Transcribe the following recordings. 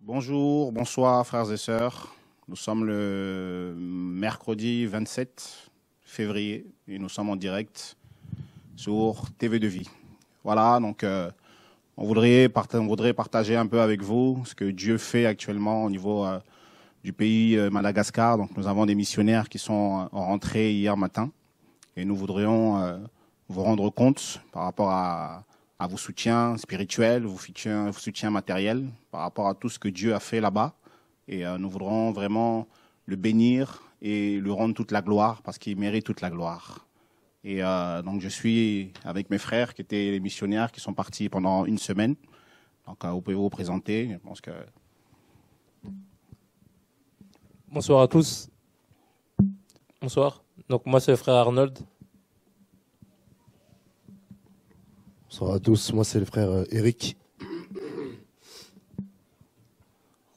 Bonjour, bonsoir frères et sœurs. Nous sommes le mercredi 27 février et nous sommes en direct sur TV de vie. Voilà, donc euh, on, voudrait on, voudrait partager un peu avec vous ce que Dieu fait actuellement au niveau euh, du pays euh, Madagascar. Donc nous avons des missionnaires qui sont euh, rentrés hier matin et nous voudrions euh, vous rendre compte par rapport à, vos soutiens spirituels, vos soutiens, soutiens matériels, par rapport à tout ce que Dieu a fait là-bas. Et nous voudrons vraiment le bénir et lui rendre toute la gloire parce qu'il mérite toute la gloire. Et donc je suis avec mes frères qui étaient les missionnaires qui sont partis pendant une semaine. Donc vous pouvez vous présenter. Je pense que Bonsoir à tous. Bonsoir. Donc moi c'est le frère Arnold. Bonsoir à tous. Moi c'est le frère euh, Eric.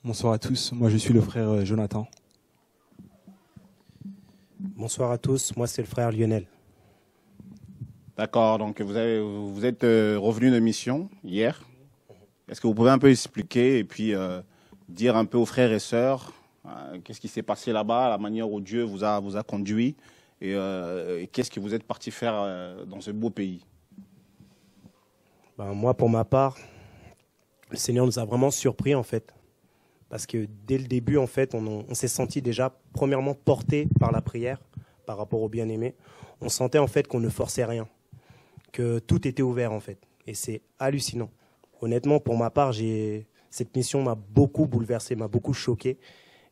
Bonsoir à tous. Moi je suis le frère euh, Jonathan. Bonsoir à tous. Moi c'est le frère Lionel. D'accord. Donc vous, êtes euh, revenu de mission hier. Est-ce que vous pouvez un peu expliquer et puis dire un peu aux frères et sœurs euh, qu'est-ce qui s'est passé là-bas, la manière où Dieu vous a, conduit euh, et, qu'est-ce que vous êtes parti faire euh, dans ce beau pays ben, Moi, pour ma part, le Seigneur nous a vraiment surpris en fait. Parce que dès le début, en fait, on, on s'est senti déjà premièrement porté par la prière par rapport au bien-aimé. On sentait en fait qu'on ne forçait rien, que tout était ouvert en fait. Et c'est hallucinant. Honnêtement, pour ma part, cette mission m'a beaucoup bouleversé, m'a beaucoup choqué.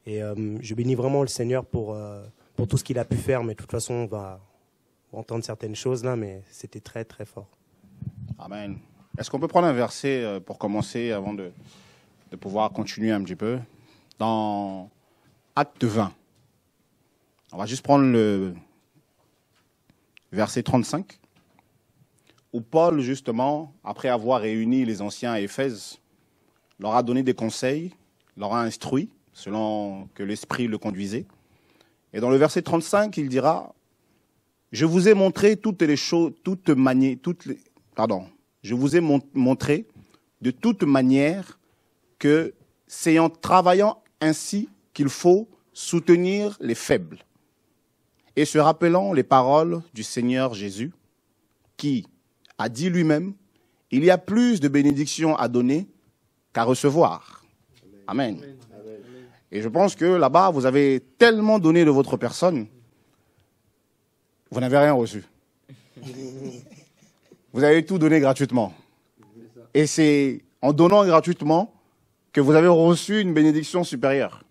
Et euh, je bénis vraiment le Seigneur pour, euh, pour tout ce qu'il a pu faire. Mais de toute façon, on va entendre certaines choses là, mais c'était très, très fort. Amen. Est-ce qu'on peut prendre un verset euh, pour commencer avant de, de pouvoir continuer un petit peu Dans Acte 20, on va juste prendre le verset 35, où Paul, justement, après avoir réuni les anciens à Éphèse, leur a donné des conseils, leur a instruit selon que l'Esprit le conduisait. Et dans le verset 35, il dira, je vous ai montré toutes les choses, toutes manières, toutes je vous ai montré de toute manière que c'est en travaillant ainsi qu'il faut soutenir les faibles et se rappelant les paroles du Seigneur Jésus qui a dit lui-même, il y a plus de bénédictions à donner qu'à recevoir. Amen. Et je pense que là-bas, vous avez tellement donné de votre personne, vous n'avez rien reçu. vous avez tout donné gratuitement. Et c'est en donnant gratuitement que vous avez reçu une bénédiction supérieure.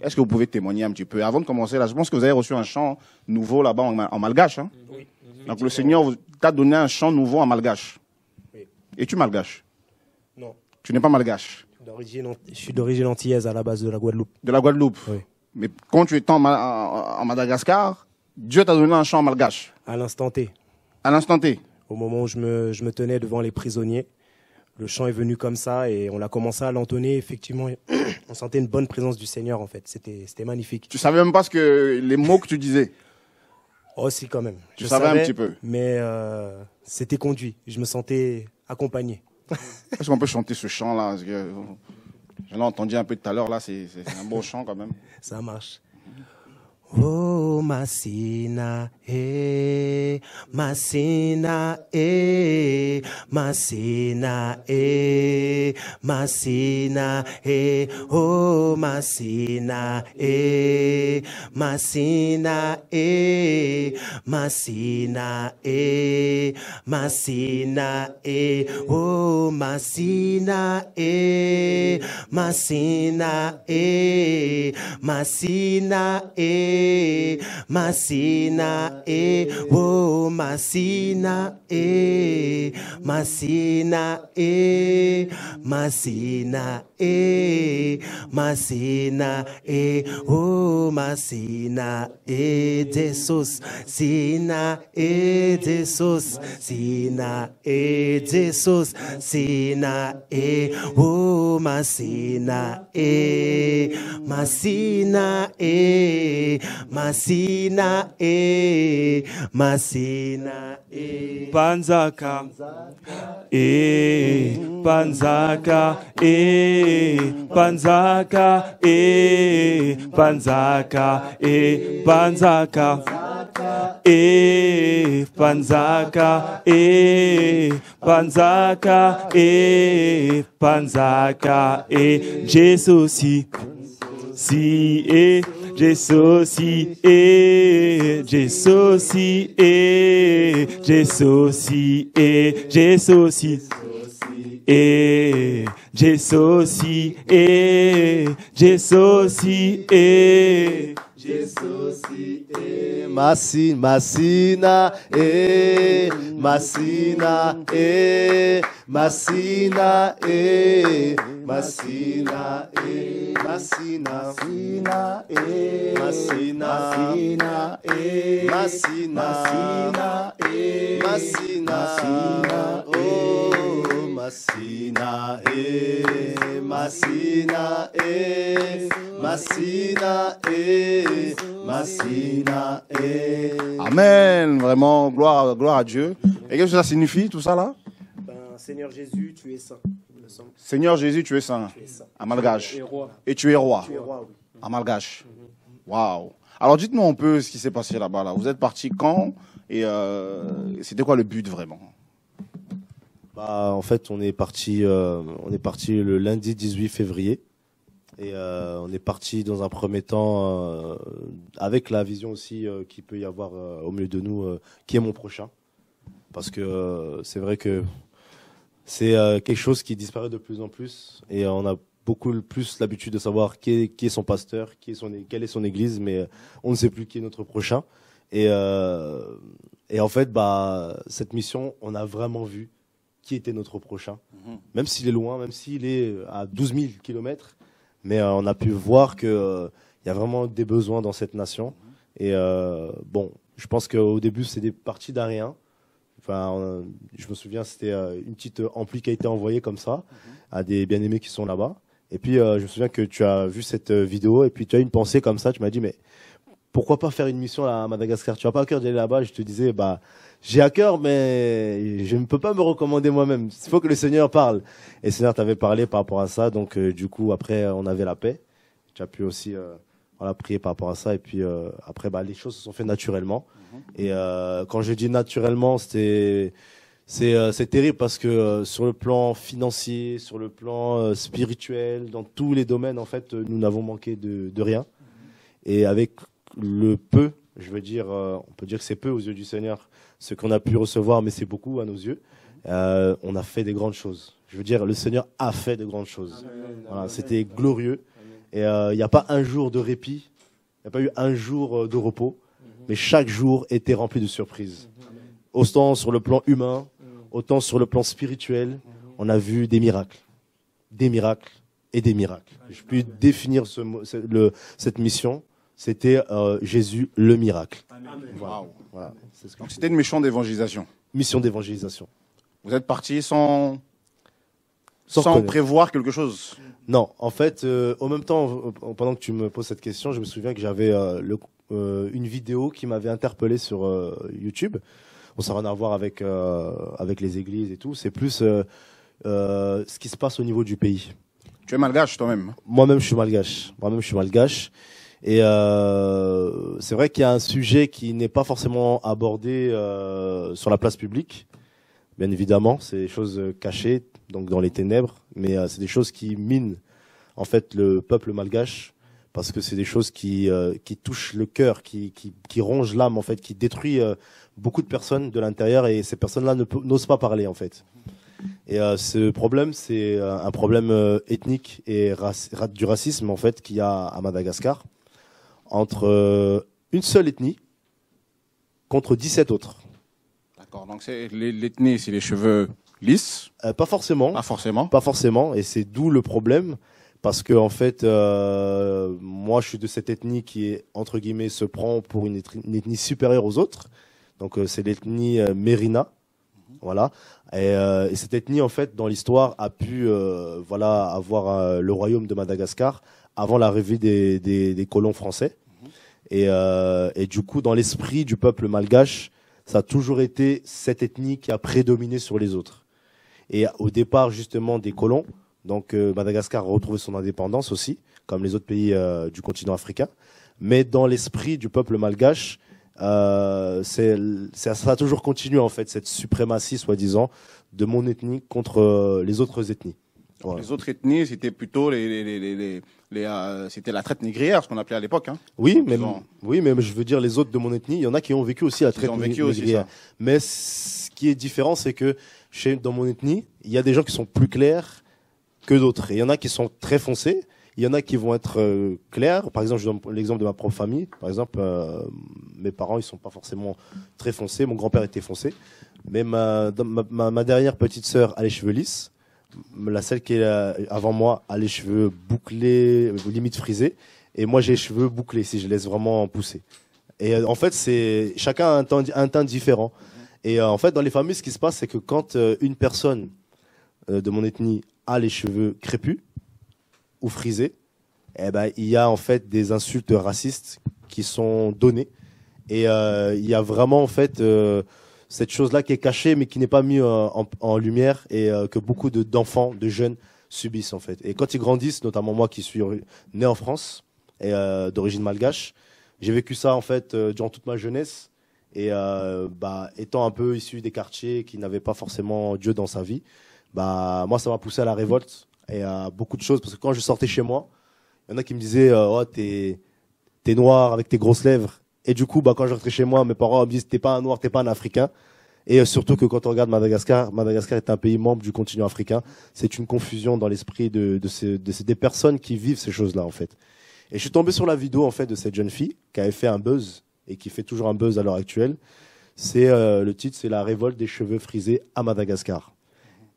Est-ce que vous pouvez témoigner un petit peu Avant de commencer, là, je pense que vous avez reçu un chant nouveau là-bas en, malgache. Hein? Donc le Seigneur t'a donné un chant nouveau en malgache. Es-tu malgache Non. Tu n'es pas malgache je suis d'origine antillaise à la base de la Guadeloupe. De la Guadeloupe Oui. Mais quand tu étais en, Madagascar, Dieu t'a donné un chant malgache. À l'instant T. À l'instant T. Au moment où je me, tenais devant les prisonniers, le chant est venu comme ça et on l'a commencé à l'entonner. Effectivement, on sentait une bonne présence du Seigneur en fait. C'était magnifique. Tu savais même pas ce que les mots que tu disais. Oh si quand même. Tu savais, un petit peu. Mais euh, c'était conduit. Je me sentais accompagné. Est-ce qu'on peut chanter ce chant-là Je l'ai entendu un peu tout à l'heure, là, c'est un beau chant quand même. Ça marche. Oh, Massina, eh, Masina e, Masina e, Masina e, oh Masina e, Masina e, Masina e, Masina e, oh Masina e, Masina e, Masina e, Masina e, oh Masina, eh, Masina, eh, Masina, e masina e o masina e Jesus sina e Jesus sina e Jesus sina e o masina e masina e masina e masina Eh. panzaka eh, panzaka eh, panzaka eh, panzaka eh, panzaka eh, panzaka eh, panzaka eh, panzaka eh, Jesus, si, si, eh. J'ai saucisse et j'ai souci, et j'ai souci, et j'ai saucisse et j'ai saucisse et j'ai saucisse et Jesusite masi masina e masina e eh. masina e eh. masina e eh. masina Masina, e masina Masina, e masina Masina, e masina sina e E, e, e, Amen, vraiment, gloire, gloire à Dieu. Et qu'est-ce que ça signifie, tout ça là ben, Seigneur Jésus, tu es saint. Seigneur Jésus, tu es saint. Et tu es roi. à mhm. Waouh. Alors dites-nous un peu ce qui s'est passé là-bas. Là. Vous êtes parti quand et euh, c'était quoi le but vraiment bah, en fait, on est parti, euh, le lundi 18 février. Et euh, on est parti dans un premier temps euh, avec la vision aussi qu'il peut y avoir au milieu de nous, qui est mon prochain. Parce que c'est vrai que c'est quelque chose qui disparaît de plus en plus. Et on a beaucoup plus l'habitude de savoir qui est, son pasteur, qui est son, quelle est son église, mais on ne sait plus qui est notre prochain. Et, et en fait, bah, cette mission, on a vraiment vu qui était notre prochain. Mhm. Même s'il est loin, même s'il est euh, à 12 000 kilomètres, mais euh, on a pu voir qu'il euh, il y a vraiment des besoins dans cette nation. Mhm. Et bon, je pense qu'au début, c'est des parties d'Ariens. Enfin, je me souviens, c'était une petite ampli qui a été envoyée comme ça mhm. à des bien-aimés qui sont là-bas. Et puis, je me souviens que tu as vu cette vidéo et puis tu as une pensée comme ça. Tu m'as dit, mais pourquoi pas faire une mission à Madagascar Tu n'as pas à cœur d'aller là-bas. Je te disais, bah, j'ai à cœur, mais je ne peux pas me recommander moi-même. Il faut que le Seigneur parle. Et le Seigneur t'avait parlé par rapport à ça. Donc, euh, du coup, après, on avait la paix. Tu as pu aussi euh, a prier par rapport à ça. Et puis, euh, après, bah, les choses se sont faites naturellement. Mhm. Et euh, quand je dis naturellement, c'était... C'est terrible parce que sur le plan financier, sur le plan spirituel, dans tous les domaines, en fait, nous n'avons manqué de, de rien. Mhm. Et avec le peu, je veux dire, on peut dire que c'est peu aux yeux du Seigneur ce qu'on a pu recevoir, mais c'est beaucoup à nos yeux. Euh, on a fait des grandes choses. Je veux dire, le Seigneur a fait de grandes choses. c'était glorieux. Et il euh, n'y a pas un jour de répit, il n'y a pas eu un jour euh, de repos, mhm. mais chaque jour était rempli de surprises. Mhm. Autant sur le plan humain, mhm. autant sur le plan spirituel, on a vu des miracles. Des miracles et des miracles. Je peux définir cette mission c'était euh, Jésus le miracle. c'était une mission d'évangélisation. Mission d'évangélisation. Vous êtes parti sans, sans, prévoir quelque chose Non, en fait, en euh, même temps, euh, pendant que tu me poses cette question, je me souviens que j'avais une vidéo qui m'avait interpellé sur YouTube. On s'en rien à voir avec, avec les églises et tout. C'est plus ce qui se passe au niveau du pays. Tu es malgache toi-même hein? Moi-même, je suis malgache. Moi-même, je suis malgache. Et euh, c'est vrai qu'il y a un sujet qui n'est pas forcément abordé euh, sur la place publique. Bien évidemment, c'est des choses cachées, donc dans les ténèbres, mais euh, c'est des choses qui minent en fait le peuple malgache parce que c'est des choses qui touchent le cœur, qui qui, rongent l'âme en fait, qui détruit beaucoup de personnes de l'intérieur et ces personnes-là n'osent pas parler en fait. Et ce problème, c'est un problème ethnique et du racisme en fait qu'il y a à Madagascar entre euh, une seule ethnie contre 17 autres. D'accord, donc l'ethnie, c'est les cheveux lisses euh, Pas forcément. Pas forcément. Pas forcément, et c'est d'où le problème, parce que en fait, euh, moi, je suis de cette ethnie qui est entre guillemets se prend pour une ethnie, supérieure aux autres. Donc c'est l'ethnie Mérina, voilà. Et, et, cette ethnie, en fait, dans l'histoire, a pu, voilà, avoir le royaume de Madagascar avant l'arrivée des, colons français. Mhm. Euh, et, du coup, dans l'esprit du peuple malgache, ça a toujours été cette ethnie qui a prédominé sur les autres. Et au départ, justement, des colons, donc euh, Madagascar a retrouvé son indépendance aussi, comme les autres pays euh, du continent africain. Mais dans l'esprit du peuple malgache, ça a toujours continué en fait cette suprématie soi-disant de mon ethnie contre les autres ethnies. Les autres ethnies, c'était plutôt les, les, les, euh, c'était la traite négrière, ce qu'on appelait à l'époque. Hein. Oui, mais oui, mais je veux dire les autres de mon ethnie, il y en a qui ont vécu aussi la traite négrière. Aussi, mais ce qui est différent, c'est que dans mon ethnie, il y a des gens qui sont plus clairs que d'autres. Il y en a qui sont très foncés. Il y en a qui vont être euh, clairs. Par exemple, je donne l'exemple de ma propre famille. Par exemple, euh, mes parents, ils sont pas forcément très foncés. Mon grand-père était foncé. Mais ma, ma dernière petite sœur a les cheveux lisses la celle qui est euh, avant moi a les cheveux bouclés, limite frisés, et moi j'ai les cheveux bouclés si je laisse vraiment pousser. Et euh, en fait, c'est chacun a un teint, différent. Et euh, en fait, dans les familles, ce qui se passe, c'est que quand une personne de mon ethnie a les cheveux crépus ou frisés, eh ben, il y a en fait des insultes racistes qui sont données. Et il y a vraiment en fait cette chose-là qui est cachée mais qui n'est pas mise euh, en, lumière et euh, que beaucoup d'enfants, de, jeunes subissent en fait. Et quand ils grandissent, notamment moi qui suis né en France et euh, d'origine malgache, j'ai vécu ça en fait durant toute ma jeunesse et bah, étant un peu issu des quartiers qui n'avaient pas forcément Dieu dans sa vie, bah moi ça m'a poussé à la révolte et à beaucoup de choses parce que quand je sortais chez moi, il y en a qui me disaient oh t'es t'es noir avec tes grosses lèvres et du coup, bah, quand je rentrais chez moi, mes parents me disent, t'es pas un noir, t'es pas un africain. Et euh, surtout que quand on regarde Madagascar, Madagascar est un pays membre du continent africain. C'est une confusion dans l'esprit de, des personnes qui vivent ces choses-là, en fait. Et je suis tombé sur la vidéo, en fait, de cette jeune fille qui avait fait un buzz et qui fait toujours un buzz à l'heure actuelle. C'est euh, le titre, c'est la révolte des cheveux frisés à Madagascar.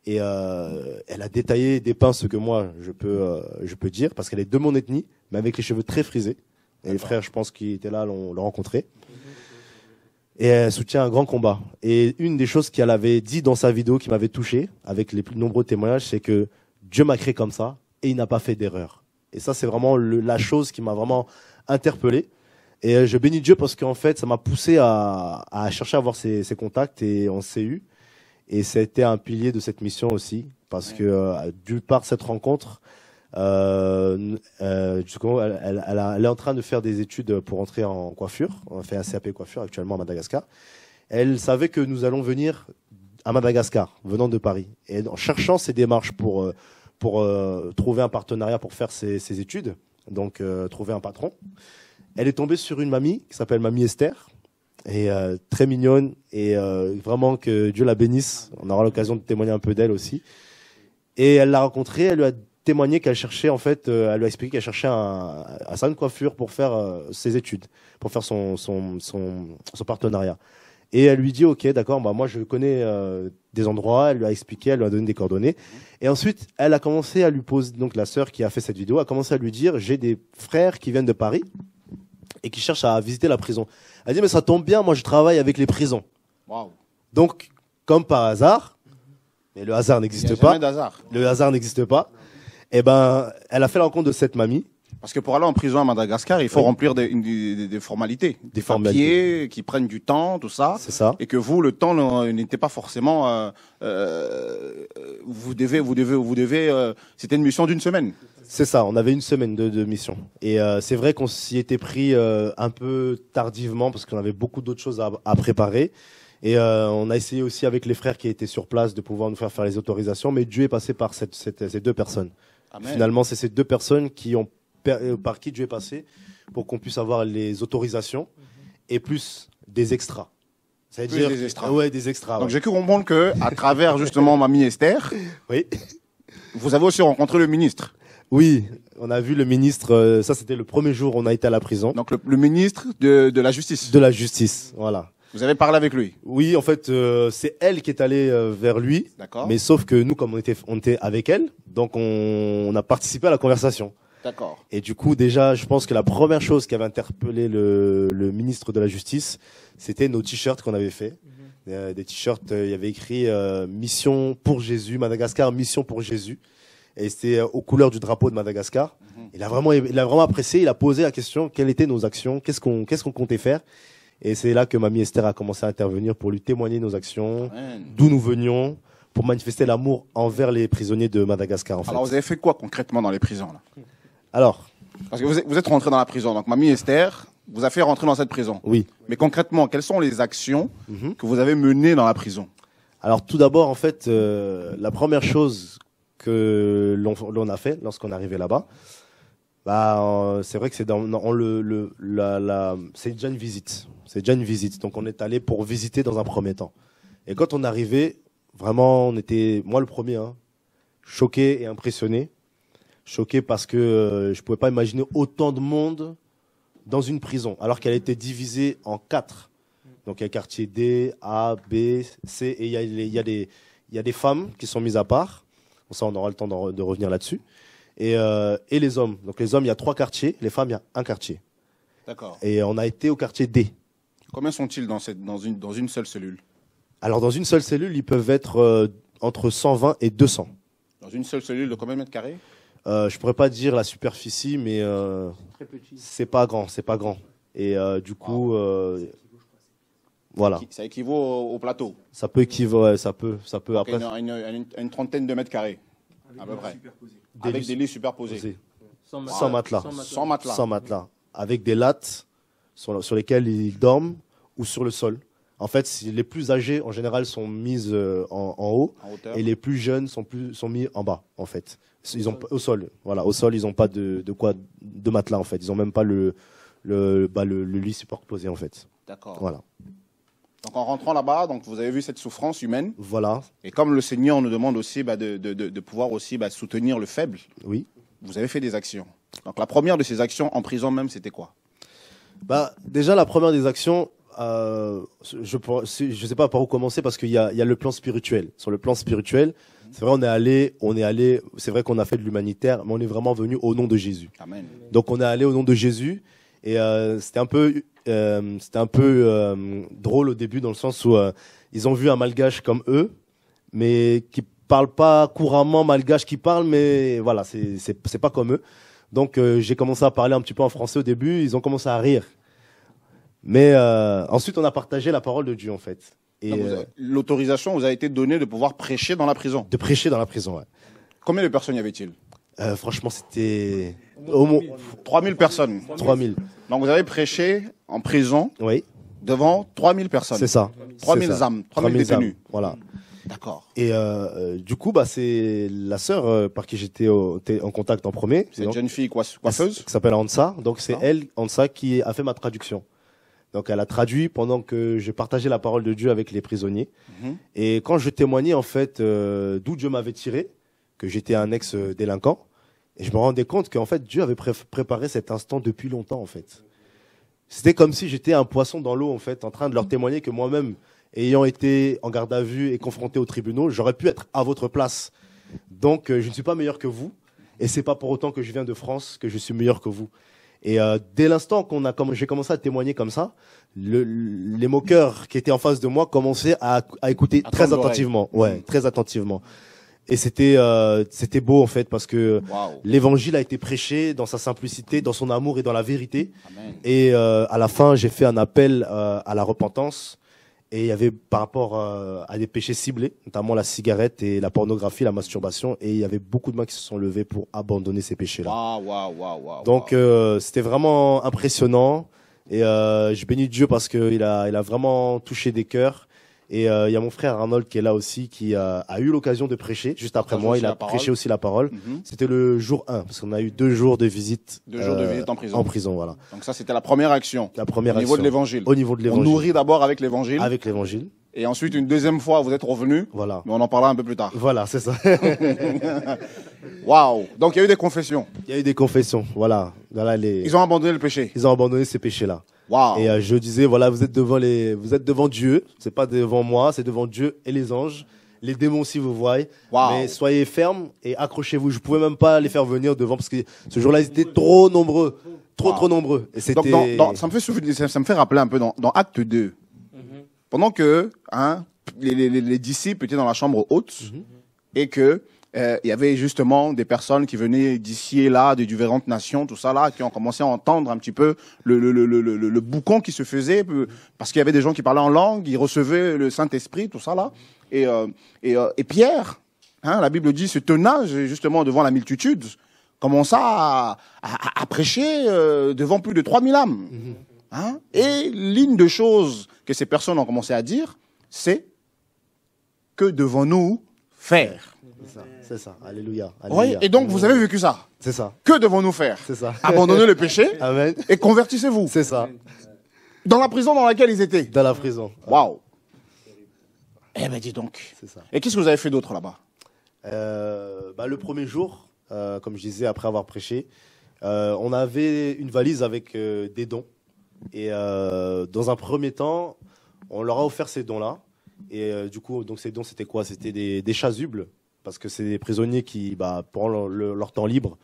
Et euh, elle a détaillé, dépeint ce que moi je peux, je peux dire parce qu'elle est de mon ethnie, mais avec les cheveux très frisés. Et les frères, je pense, qui étaient là l'ont rencontré. Et elle soutient un grand combat. Et une des choses qu'elle avait dit dans sa vidéo qui m'avait touché, avec les plus nombreux témoignages, c'est que Dieu m'a créé comme ça et il n'a pas fait d'erreur. Et ça, c'est vraiment la chose qui m'a vraiment interpellé. Et euh, je bénis Dieu parce qu'en fait, ça m'a poussé à, chercher à avoir ses, contacts et on s'est eu. Et c'était un pilier de cette mission aussi, parce que euh, dû par cette rencontre, euh, euh, elle, elle, elle, est en train de faire des études pour entrer en coiffure. On fait un CAP coiffure actuellement à Madagascar. Elle savait que nous allons venir à Madagascar, venant de Paris. Et en cherchant ces démarches pour, euh, pour euh, trouver un partenariat pour faire ses, ses études, donc euh, trouver un patron, elle est tombée sur une mamie qui s'appelle Mamie Esther. Et très mignonne et vraiment que Dieu la bénisse. On aura l'occasion de témoigner un peu d'elle aussi. Et elle l'a rencontrée, elle lui a témoigner qu'elle cherchait en fait, euh, elle lui a expliqué qu'elle cherchait un, salon de coiffure pour faire euh, ses études, pour faire son, son, son, partenariat. Et elle lui dit ok d'accord, bah moi je connais euh, des endroits. Elle lui a expliqué, elle lui a donné des coordonnées. Et ensuite elle a commencé à lui poser donc la sœur qui a fait cette vidéo a commencé à lui dire j'ai des frères qui viennent de Paris et qui cherchent à visiter la prison. Elle dit mais ça tombe bien, moi je travaille avec les prisons. Donc comme par hasard, mais le hasard n'existe pas. Le hasard n'existe pas eh ben, elle a fait la rencontre de cette mamie. Parce que pour aller en prison à Madagascar, il faut remplir des, formalités, des, formalités. qui prennent du temps, tout ça. Et que vous, le temps euh, n'était pas forcément. Euh, euh, vous devez, vous devez, vous devez. Euh, c'était une mission d'une semaine. C'est ça. On avait une semaine de, mission. Et c'est vrai qu'on s'y était pris un peu tardivement parce qu'on avait beaucoup d'autres choses à, préparer. Et on a essayé aussi avec les frères qui étaient sur place de pouvoir nous faire faire les autorisations, mais Dieu est passé par ces deux personnes. Finalement, c'est ces deux personnes qui ont, euh, par qui je vais passé pour qu'on puisse avoir les autorisations et plus des extras. Ça à dire des extras. Ouais, des extras. Donc j'ai cru comprendre que à travers justement ma ministère, oui. Vous avez aussi rencontré le ministre. Oui, on a vu le ministre, euh, ça c'était le premier jour où on a été à la prison. Donc le, le ministre de, de, la justice. De la justice, voilà. Vous avez parlé avec lui Oui, en fait, euh, c'est elle qui est allée euh, vers lui. D'accord. Mais sauf que nous, comme on était, on était avec elle, donc on, on a participé à la conversation. D'accord. Et du coup, déjà, je pense que la première chose qui avait interpellé le, le ministre de la Justice, c'était nos t-shirts qu'on avait fait. Mhm. Euh, des t-shirts, il y avait écrit Mission pour Jésus, Madagascar, Mission pour Jésus. Et c'était aux couleurs du drapeau de Madagascar. Mhm. Il a vraiment, il a vraiment apprécié. Il a posé la question quelles étaient nos actions, qu'est-ce qu'on, qu'est-ce qu'on comptait faire. Et c'est là que Mamie Esther a commencé à intervenir pour lui témoigner nos actions, d'où nous venions, pour manifester l'amour envers les prisonniers de Madagascar. En fait. Alors, vous avez fait quoi concrètement dans les prisons Alors Parce que vous êtes, rentré dans la prison. Donc, Mamie Esther vous a fait rentrer dans cette prison. Oui. Mais concrètement, quelles sont les actions mhm. que vous avez menées dans la prison Alors, tout d'abord, en fait, euh, la première chose que l'on a fait lorsqu'on est arrivé là-bas, bah, euh, c'est vrai que c'est dans, on le, la, la, c'est déjà une visite. C'est déjà une visite. Donc on est allé pour visiter dans un premier temps. Et quand on arrivait, vraiment, on était, moi le premier, hein, choqué et impressionné. Choqué parce que je euh, je pouvais pas imaginer autant de monde dans une prison, alors qu'elle était divisée en quatre. Donc il y a quartier D, A, B, C, et il y a, il y a des, il y a des femmes qui sont mises à part. ça, on aura le temps de revenir là-dessus. Euh, et, les hommes. Donc les hommes, il y a trois quartiers, les femmes, il y a un quartier. D'accord. Et on a été au quartier D. Combien sont-ils dans, cette, dans, une, dans une seule cellule Alors dans une seule cellule, ils peuvent être euh, entre 120 et 200. Dans une seule cellule de combien de mètres carrés euh, Je pourrais pas dire la superficie, mais euh, c'est pas grand, c'est pas grand. Et euh, du coup, voilà. Ça équivaut au plateau. Ça peut équivaut, ça peut, ça peut. après. une trentaine de mètres carrés. Avec Des lits superposés. Sans, matelas. Sans, matelas. Avec des lattes sur, lesquelles ils dorment ou sur le sol. En fait, les plus âgés, en général, sont mis euh, en, haut et les plus jeunes sont, sont mis en bas, en fait. Ils ont, au sol. Voilà, au sol, ils n'ont pas de, quoi de matelas, en fait. Ils n'ont même pas le, le, bah, lit superposé, en fait. D'accord. Voilà. Donc en rentrant là-bas, donc vous avez vu cette souffrance humaine. Voilà. Et comme le Seigneur nous demande aussi bah, de, pouvoir aussi bah, soutenir le faible. Oui. Vous avez fait des actions. Donc la première de ces actions en prison même, c'était quoi Bah déjà la première des actions, euh, je ne sais pas par où commencer parce qu'il y, a, le plan spirituel. Sur le plan spirituel, c'est vrai on est allé, on est allé, c'est vrai qu'on a fait de l'humanitaire, mais on est vraiment venu au nom de Jésus. Amen. Donc on est allé au nom de Jésus et euh, c'était un peu euh, c'était un peu euh, drôle au début dans le sens où euh, ils ont vu un malgache comme eux, mais qui parle pas couramment malgache, qui parle, mais voilà, c'est pas comme eux. Donc j'ai commencé à parler un petit peu en français au début, ils ont commencé à rire. Mais ensuite, on a partagé la parole de Dieu, en fait. L'autorisation vous a été donnée de pouvoir prêcher dans la prison De prêcher dans la prison, ouais. Combien de personnes y avait-il euh, franchement, c'était. Au moins 3000 personnes. 3000. Donc vous avez prêché en prison Oui. devant 3000 personnes. C'est ça. 3000 âmes, 3000 détenus. voilà. D'accord. Et euh, euh, du coup, bah, c'est la sœur par qui j'étais en contact en premier. C'est une jeune fille coiffeuse Qui s'appelle Ansa. Donc c'est elle, Ansa, qui a fait ma traduction. Donc elle a traduit pendant que je partageais la parole de Dieu avec les prisonniers. Mhm. Et quand je témoignais en fait d'où Dieu m'avait tiré, que j'étais un ex-délinquant. Et je me rendais compte qu'en fait, Dieu avait préparé cet instant depuis longtemps, en fait. C'était comme si j'étais un poisson dans l'eau, en fait, en train de leur témoigner que moi-même, ayant été en garde à vue et confronté aux tribunaux, j'aurais pu être à votre place. Donc, euh, je ne suis pas meilleur que vous. Et c'est pas pour autant que je viens de France que je suis meilleur que vous. Et euh, dès l'instant qu'on a, comme j'ai commencé à témoigner comme ça, les moqueurs qui étaient en face de moi commençaient à, écouter mmh. très attentivement. Ouais, très attentivement. Et c'était euh, c'était beau en fait parce que l'évangile a été prêché dans sa simplicité, dans son amour et dans la vérité. Et euh, à la fin, j'ai fait un appel euh, à la repentance. Et il y avait par rapport euh, à des péchés ciblés, notamment la cigarette et la pornographie, la masturbation. Et il y avait beaucoup de mains qui se sont levées pour abandonner ces péchés-là. Donc euh, c'était vraiment impressionnant. Et euh, je bénis Dieu parce qu'il a, il a vraiment touché des cœurs. Et euh, il y a mon frère Arnold qui est là aussi, qui euh, a eu l'occasion de prêcher juste après moi. Il a prêché aussi la parole. Mhm. C'était le jour 1, parce qu'on a eu deux jours de visite. Deux jours de euh, visite en prison. En prison, voilà. Donc ça, c'était la première action. La première Au niveau de l'évangile. Au niveau de l'évangile. On nourrit d'abord avec l'évangile. Avec l'évangile. Et ensuite, une deuxième fois, vous êtes revenu. Voilà. Mais on en parlera un peu plus tard. Voilà, c'est ça. Waouh. Donc il y a eu des confessions. Il y a eu des confessions, voilà. Ils ont abandonné le péché. Ils ont abandonné ces péchés-là. Et euh, je disais, voilà, vous êtes devant les, vous êtes devant Dieu. pas devant moi, c'est devant Dieu et les anges. Les démons si vous voient. Mais soyez fermes et accrochez-vous. Je ne pouvais même pas les faire venir devant parce que ce jour-là, ils étaient trop nombreux. Trop, trop nombreux. Et Donc, ça me fait ça, me fait rappeler un peu dans, acte 2. Mhm. Pendant que, hein, les, disciples étaient dans la chambre haute mhm. et que euh, il y avait justement des personnes qui venaient d'ici et là, de différentes nations, tout ça là, qui ont commencé à entendre un petit peu le, le, boucan qui se faisait, parce qu'il y avait des gens qui parlaient en langue, ils recevaient le Saint-Esprit, tout ça là. Et, euh, euh, Pierre, hein, la Bible dit, se tenage justement devant la multitude, commença à, prêcher devant plus de 3000 âmes. Mm-hmm. Hein? et l'une des choses que ces personnes ont commencé à dire, c'est que devant nous, faire. C'est ça. Alléluia. et donc vous avez vécu ça. C'est ça. Que devons-nous faire C'est ça. Abandonner le péché Amen. et convertissez-vous. C'est ça. Dans la prison dans laquelle ils étaient Dans la prison. Waouh. Eh ben dis donc. C'est Ça. Et qu'est-ce que vous avez fait d'autre là-bas euh, bah, Le premier jour, euh, comme je disais, après avoir prêché, euh, on avait une valise avec des dons. Et dans un premier temps, on leur a offert ces dons-là. Et euh, du coup, donc ces dons, c'était quoi C'était des, chasubles, parce que c'est des prisonniers qui, bah, pendant leur temps libre,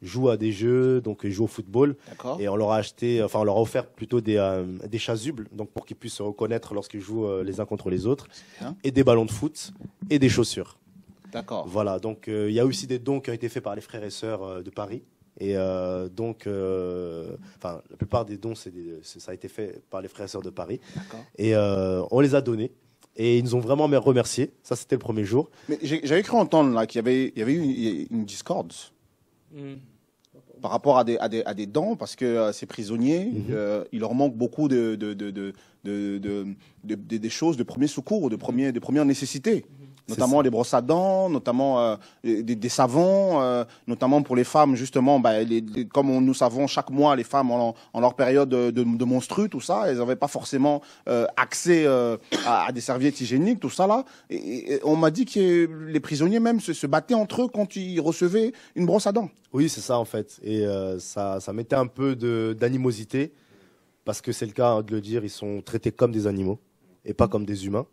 jouent à des jeux, donc ils jouent au football. Et on leur a acheté, enfin, on leur a offert plutôt des, euh, des chasubles, donc pour qu'ils puissent se reconnaître lorsqu'ils jouent euh, les uns contre les autres, et des ballons de foot et des chaussures. D'accord. Voilà, donc il y a aussi des dons qui ont été faits par les frères et sœurs de Paris. Et donc, la plupart des dons, ça a été fait par les frères et sœurs de Paris. Et on les a donnés et ils nous ont vraiment remercié. Ça, c'était le premier jour. Mais j'avais cru entendre qu'il y avait, eu une, discorde hmm. par rapport à des, à dents, parce que euh, ces prisonniers, mhm. euh, il leur manque beaucoup de, des choses de premier secours, de, de première nécessité notamment les brosses à dents, notamment euh, des, savons, euh, notamment pour les femmes justement. Bah, comme nous savons chaque mois, les femmes en, leur période de, de tout ça, elles n'avaient pas forcément euh, accès à, des serviettes hygiéniques, tout ça là. on m'a dit que les prisonniers même se, battaient entre eux quand ils recevaient une brosse à dents. Oui, c'est ça en fait, et ça mettait un peu d'animosité parce que c'est le cas de le dire, ils sont traités comme des animaux et pas comme des humains.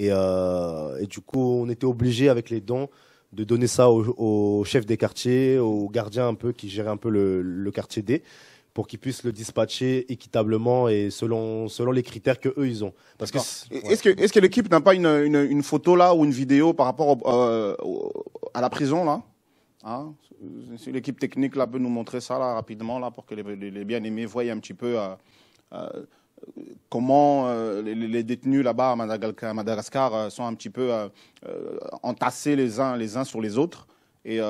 Euh, et, du coup, on était obligé avec les dons de donner ça aux au chef des quartiers, aux gardiens un peu qui géraient un peu le, quartier D, pour qu'ils puissent le dispatcher équitablement et selon, selon les critères que eux ils ont. Parce est-ce que, l'équipe n'a pas une, une, photo là ou une vidéo par rapport euh, à la prison là hein si l'équipe technique là, peut nous montrer ça là, rapidement là, pour que les, bien-aimés voient un petit peu euh, comment euh, les, détenus là-bas à Madagascar, euh, sont un petit peu euh, entassés les uns, les uns sur les autres. Et,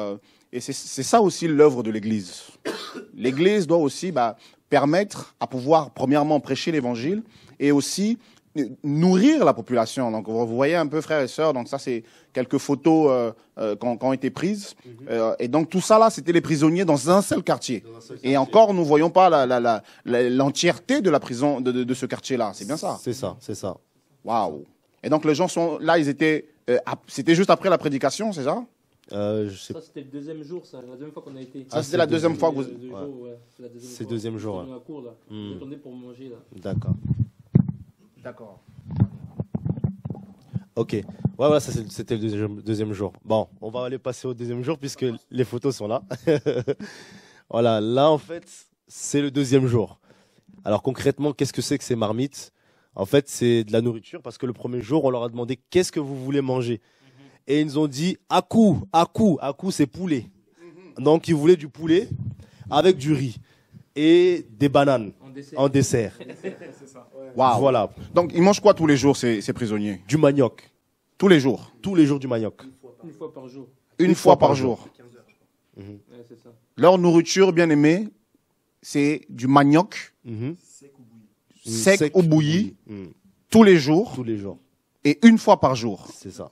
c'est ça aussi l'œuvre de l'Église. L'Église doit aussi bah, permettre à pouvoir, premièrement, prêcher l'Évangile et aussi nourrir la population. Donc, vous voyez un peu frères et sœurs. Donc, ça, c'est quelques photos euh, euh, qui, ont, été prises. Mhm. Euh, et donc, tout ça, là, c'était les prisonniers dans un seul quartier. Et encore, nous ne voyons pas l'entièreté la, de la prison de, ce quartier-là. C'est bien ça. C'est ça, c'est ça. Waouh. Et donc, les gens sont là, ils étaient. c'était juste après la prédication, c'est ça euh, Ça, c'était le deuxième jour, ça, la deuxième fois qu'on a été. Ah, c'était la deuxième, fois que deuxième jour. On hmm. pour manger, là. D'accord. D'accord. Ok. Ouais, voilà, ça c'était le deuxième, deuxième, jour. Bon, on va aller passer au deuxième jour puisque les photos sont là. voilà, là en fait, c'est le deuxième jour. Alors concrètement, qu'est-ce que c'est que ces marmites En fait, c'est de la nourriture parce que le premier jour, on leur a demandé qu'est-ce que vous voulez manger Et ils nous ont dit à coup, à coup, à coup, c'est poulet. Mhm. Donc ils voulaient du poulet avec du riz et des bananes en dessert. Voilà. Donc ils mangent quoi tous les jours ces, prisonniers Du manioc. Tous les jours. Tous les jours du manioc. Une fois par jour. Une, fois, par jour. 15 ça. Leur nourriture bien aimée, c'est du manioc mm-hmm. sec ou bouilli, sec mm. tous les jours. Tous les jours. Et une fois par jour. C'est ça.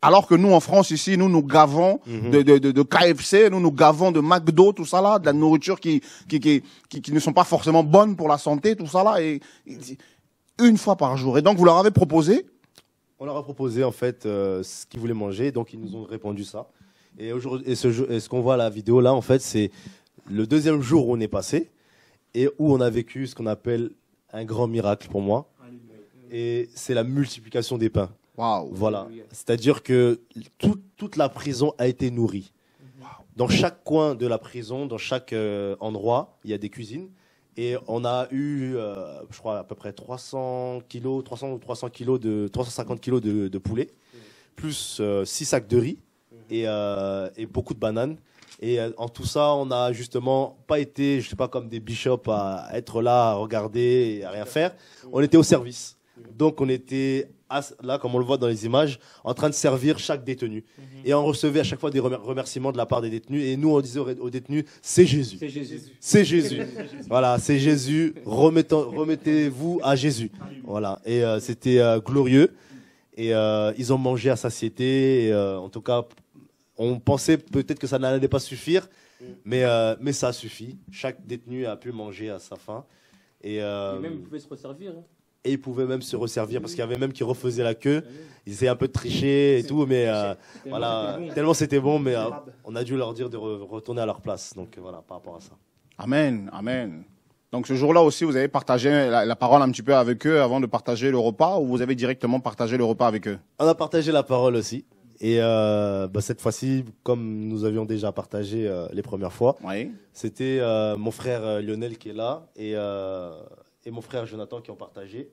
Alors que nous, en France, ici, nous nous gavons mhm. de, KFC, nous nous gavons de McDo, tout ça là, de la nourriture qui, qui, qui, qui, ne sont pas forcément bonnes pour la santé, tout ça là, et, une fois par jour. Et donc, vous leur avez proposé On leur a proposé, en fait, euh, ce qu'ils voulaient manger, donc ils nous ont répondu ça. Et, aujourd'hui, et ce, et ce qu'on voit à la vidéo là, en fait, c'est le deuxième jour où on est passé et où on a vécu ce qu'on appelle un grand miracle pour moi. Et c'est la multiplication des pains. Voilà. C'est-à-dire que toute la prison a été nourrie. Dans chaque coin de la prison, dans chaque euh, endroit, il y a des cuisines. Et on a eu, euh, je crois, à peu près 300 kilos, 300 ou 300 de, 350 kilos de, poulet, plus 6 euh, sacs de riz mhm. et, beaucoup de bananes. Et en tout ça, on n'a justement pas été, je ne sais pas, comme des bishops à être là, à regarder et à rien faire. On était au service. Donc on était là, comme on le voit dans les images, en train de servir chaque détenu. Mhm. Et on recevait à chaque fois des remerciements de la part des détenus. Et nous, on disait aux détenus, c'est Jésus. C'est Jésus. Jésus. voilà, c'est Jésus. Remettez-vous à Jésus. Voilà. Et euh, c'était euh, glorieux. Et euh, ils ont mangé à satiété. en tout cas, on pensait peut-être que ça n'allait pas suffire. Mm. Mais, mais ça a suffi. Chaque détenu a pu manger à sa faim. Et, même, vous pouvez se resservir. Hein et ils pouvaient même se resservir parce qu'il y avait même qui refaisaient la queue. Ils essayaient un peu de tricher et tout, mais euh, voilà, tellement c'était bon, mais euh, on a dû leur dire de retourner à leur place. Donc euh, voilà, par rapport à ça. Amen, amen. Donc ce jour-là aussi, vous avez partagé la, parole un petit peu avec eux avant de partager le repas, ou vous avez directement partagé le repas avec eux On a partagé la parole aussi. Et bah, cette fois-ci, comme nous avions déjà partagé les premières fois, oui. c'était mon frère Lionel qui est là et et mon frère Jonathan qui ont partagé.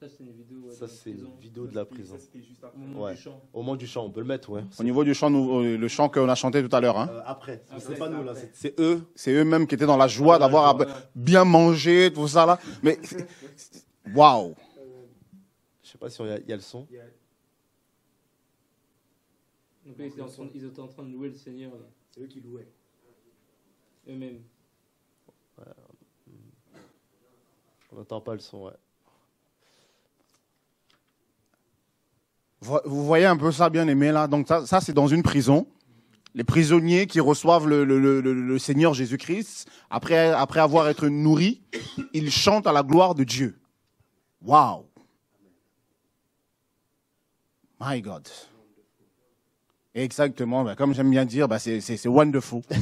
Ça, c'est une vidéo, de la prison. Ça, juste après. Au, moment du chant. Au moment du chant, on peut le mettre, ouais. Au niveau du chant, euh, le chant qu'on a chanté tout à l'heure. Hein. Euh, après, c'est pas nous, là. C'est eux. C'est eux-mêmes qui étaient dans la joie ah, d'avoir bien mangé, tout ça, là. Mais, waouh! Je sais pas si il y, a le son. ils étaient, en train, ils étaient en train de louer le Seigneur. C'est eux qui louaient. Eux-mêmes. On n'entend pas le son, ouais. Vous voyez un peu ça, bien aimé, là. Donc, ça, c'est dans une prison. Les prisonniers qui reçoivent le, Seigneur Jésus-Christ, après, après avoir été nourris, ils chantent à la gloire de Dieu. Wow! My God! Exactement. Bah, comme j'aime bien dire, bah, c'est wonderful.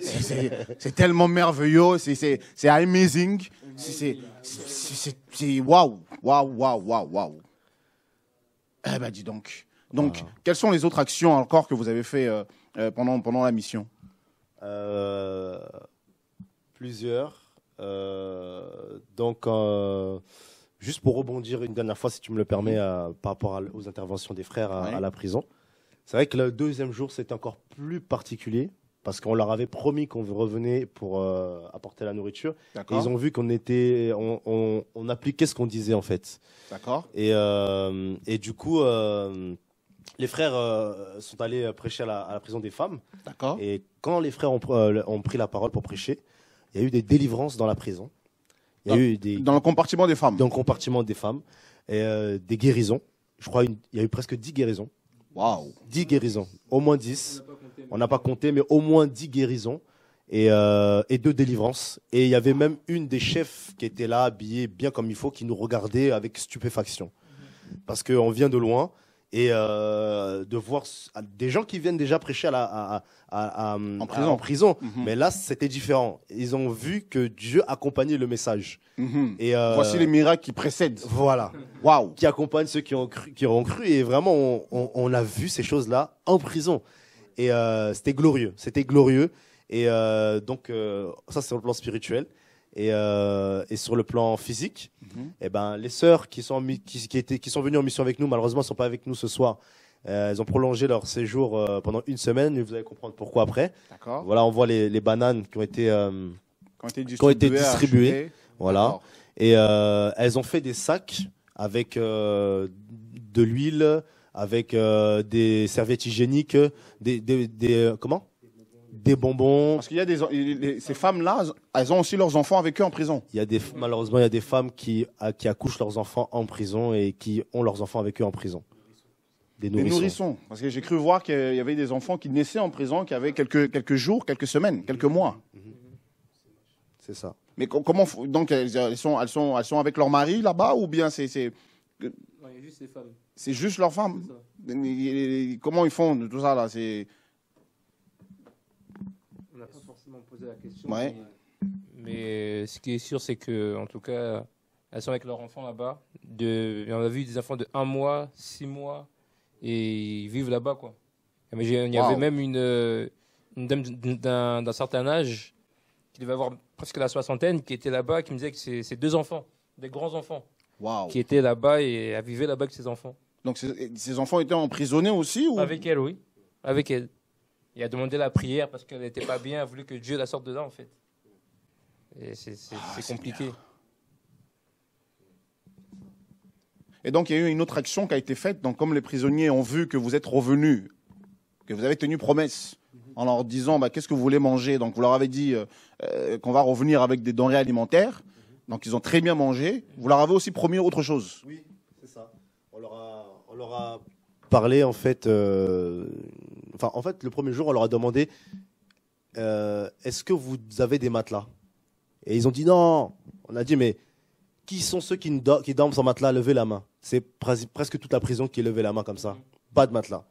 c'est tellement merveilleux, c'est amazing. C'est. C'est. Waouh! Waouh, waouh, waouh, waouh! Eh ben, dis donc. Donc, quelles sont les autres actions encore que vous avez faites euh, euh, pendant, la mission? Euh, plusieurs. donc, juste pour rebondir une dernière fois, si tu me le permets, par rapport aux interventions des frères à, à la prison. C'est vrai que le deuxième jour, c'était encore plus particulier parce qu'on leur avait promis qu'on revenait pour euh, apporter la nourriture. ils ont vu qu'on était, on, appliquait ce qu'on disait en fait. D'accord. Et, euh, du coup, euh, les frères sont allés prêcher à la, prison des femmes. D'accord. Et quand les frères ont, pris la parole pour prêcher, il y a eu des délivrances dans la prison. Il dans, eu dans le compartiment des femmes. Dans le compartiment des femmes et des guérisons. Je crois il y a eu presque 10 guérisons. 10 guérisons, au moins 10. On n'a pas, compté, mais au moins 10 guérisons et, euh, deux délivrances. Et il y avait même une des chefs qui était là, habillée bien comme il faut, qui nous regardait avec stupéfaction. Parce qu'on vient de loin, et euh, de voir des gens qui viennent déjà prêcher à la, à, à, à, en prison. Mhm. Mais là, c'était différent. Ils ont vu que Dieu accompagnait le message. Mhm. et euh, Voici les miracles qui précèdent. Voilà. Wow. Qui accompagnent ceux qui ont cru. Qui ont cru. Et vraiment, on, on, on a vu ces choses-là en prison. Et euh, c'était glorieux. C'était glorieux. Et euh, donc, euh, ça, c'est le plan spirituel. Euh, et, sur le plan physique, mhm. eh ben, les sœurs qui sont, qui, étaient, qui sont venues en mission avec nous, malheureusement, ne sont pas avec nous ce soir. Euh, elles ont prolongé leur séjour euh, pendant une semaine, et vous allez comprendre pourquoi après. Voilà, on voit les, bananes qui ont été, été distribuées. voilà. Et elles ont fait des sacs avec de l'huile, avec des serviettes hygiéniques, des, des comment des bonbons. Parce qu'il y a des ces femmes-là, elles ont aussi leurs enfants avec eux en prison. Il y a malheureusement il y a des femmes qui accouchent leurs enfants en prison et qui ont leurs enfants avec eux en prison. Des nourrissons. Des Parce que j'ai cru voir qu'il y avait des enfants qui naissaient en prison, qui avaient quelques jours, quelques semaines, quelques mhm. mois. Mhm. C'est ça. Mais comment donc elles sont avec leur mari là-bas ou bien c'est c'est juste les femmes. C'est juste leurs femmes. Comment ils font de tout ça là la question. Mais, euh, euh, ce qui est sûr, c'est que, en tout cas, elles sont avec leurs enfants là-bas. On a vu des enfants de un mois, six mois, et ils vivent là-bas, quoi. Mais il y avait même une, euh, une dame d'un certain âge qui devait avoir presque la soixantaine, qui était là-bas, qui me disait que c'est deux enfants, des grands enfants, qui étaient là-bas et à vivait là-bas avec ses enfants. Donc ses enfants étaient emprisonnés aussi ou... Avec elle, oui. Avec elle. Il a demandé la prière parce qu'elle n'était pas bien, a voulu que Dieu la sorte dedans en fait. Et c'est, ah, compliqué. Et donc, il y a eu une autre action qui a été faite. Donc, comme les prisonniers ont vu que vous êtes revenus, que vous avez tenu promesse, en leur disant bah, qu'est-ce que vous voulez manger. Donc, vous leur avez dit euh, euh, qu'on va revenir avec des denrées alimentaires. Donc, ils ont très bien mangé. Vous leur avez aussi promis autre chose. Oui, c'est ça. On leur a, parlé, en fait, euh, en fait, le premier jour, on leur a demandé euh, Est-ce que vous avez des matelas Et ils ont dit non. On a dit Mais qui sont ceux qui, dorment sans matelas Levez la main. C'est presque toute la prison qui est levée la main comme ça. Pas de matelas.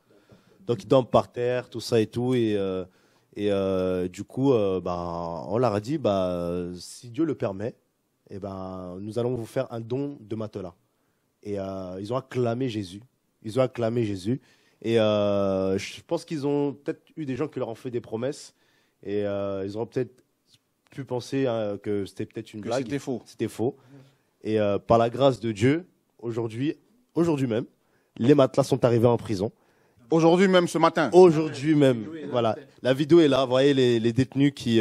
Donc ils dorment par terre, tout ça et tout. Et, euh, euh, du coup, bah, on leur a dit bah, Si Dieu le permet, eh ben, nous allons vous faire un don de matelas. Et ils ont acclamé Jésus. Ils ont acclamé Jésus. Et euh, je pense qu'ils ont peut-être eu des gens qui leur ont fait des promesses et euh, ils auraient peut-être pu penser euh, que c'était peut-être une que blague. C'était faux. C'était faux. Et par la grâce de Dieu, aujourd'hui, aujourd'hui même, les matelas sont arrivés en prison. Aujourd'hui même, ce matin. Aujourd'hui même. voilà. La vidéo est là. Vous voyez les, détenus qui,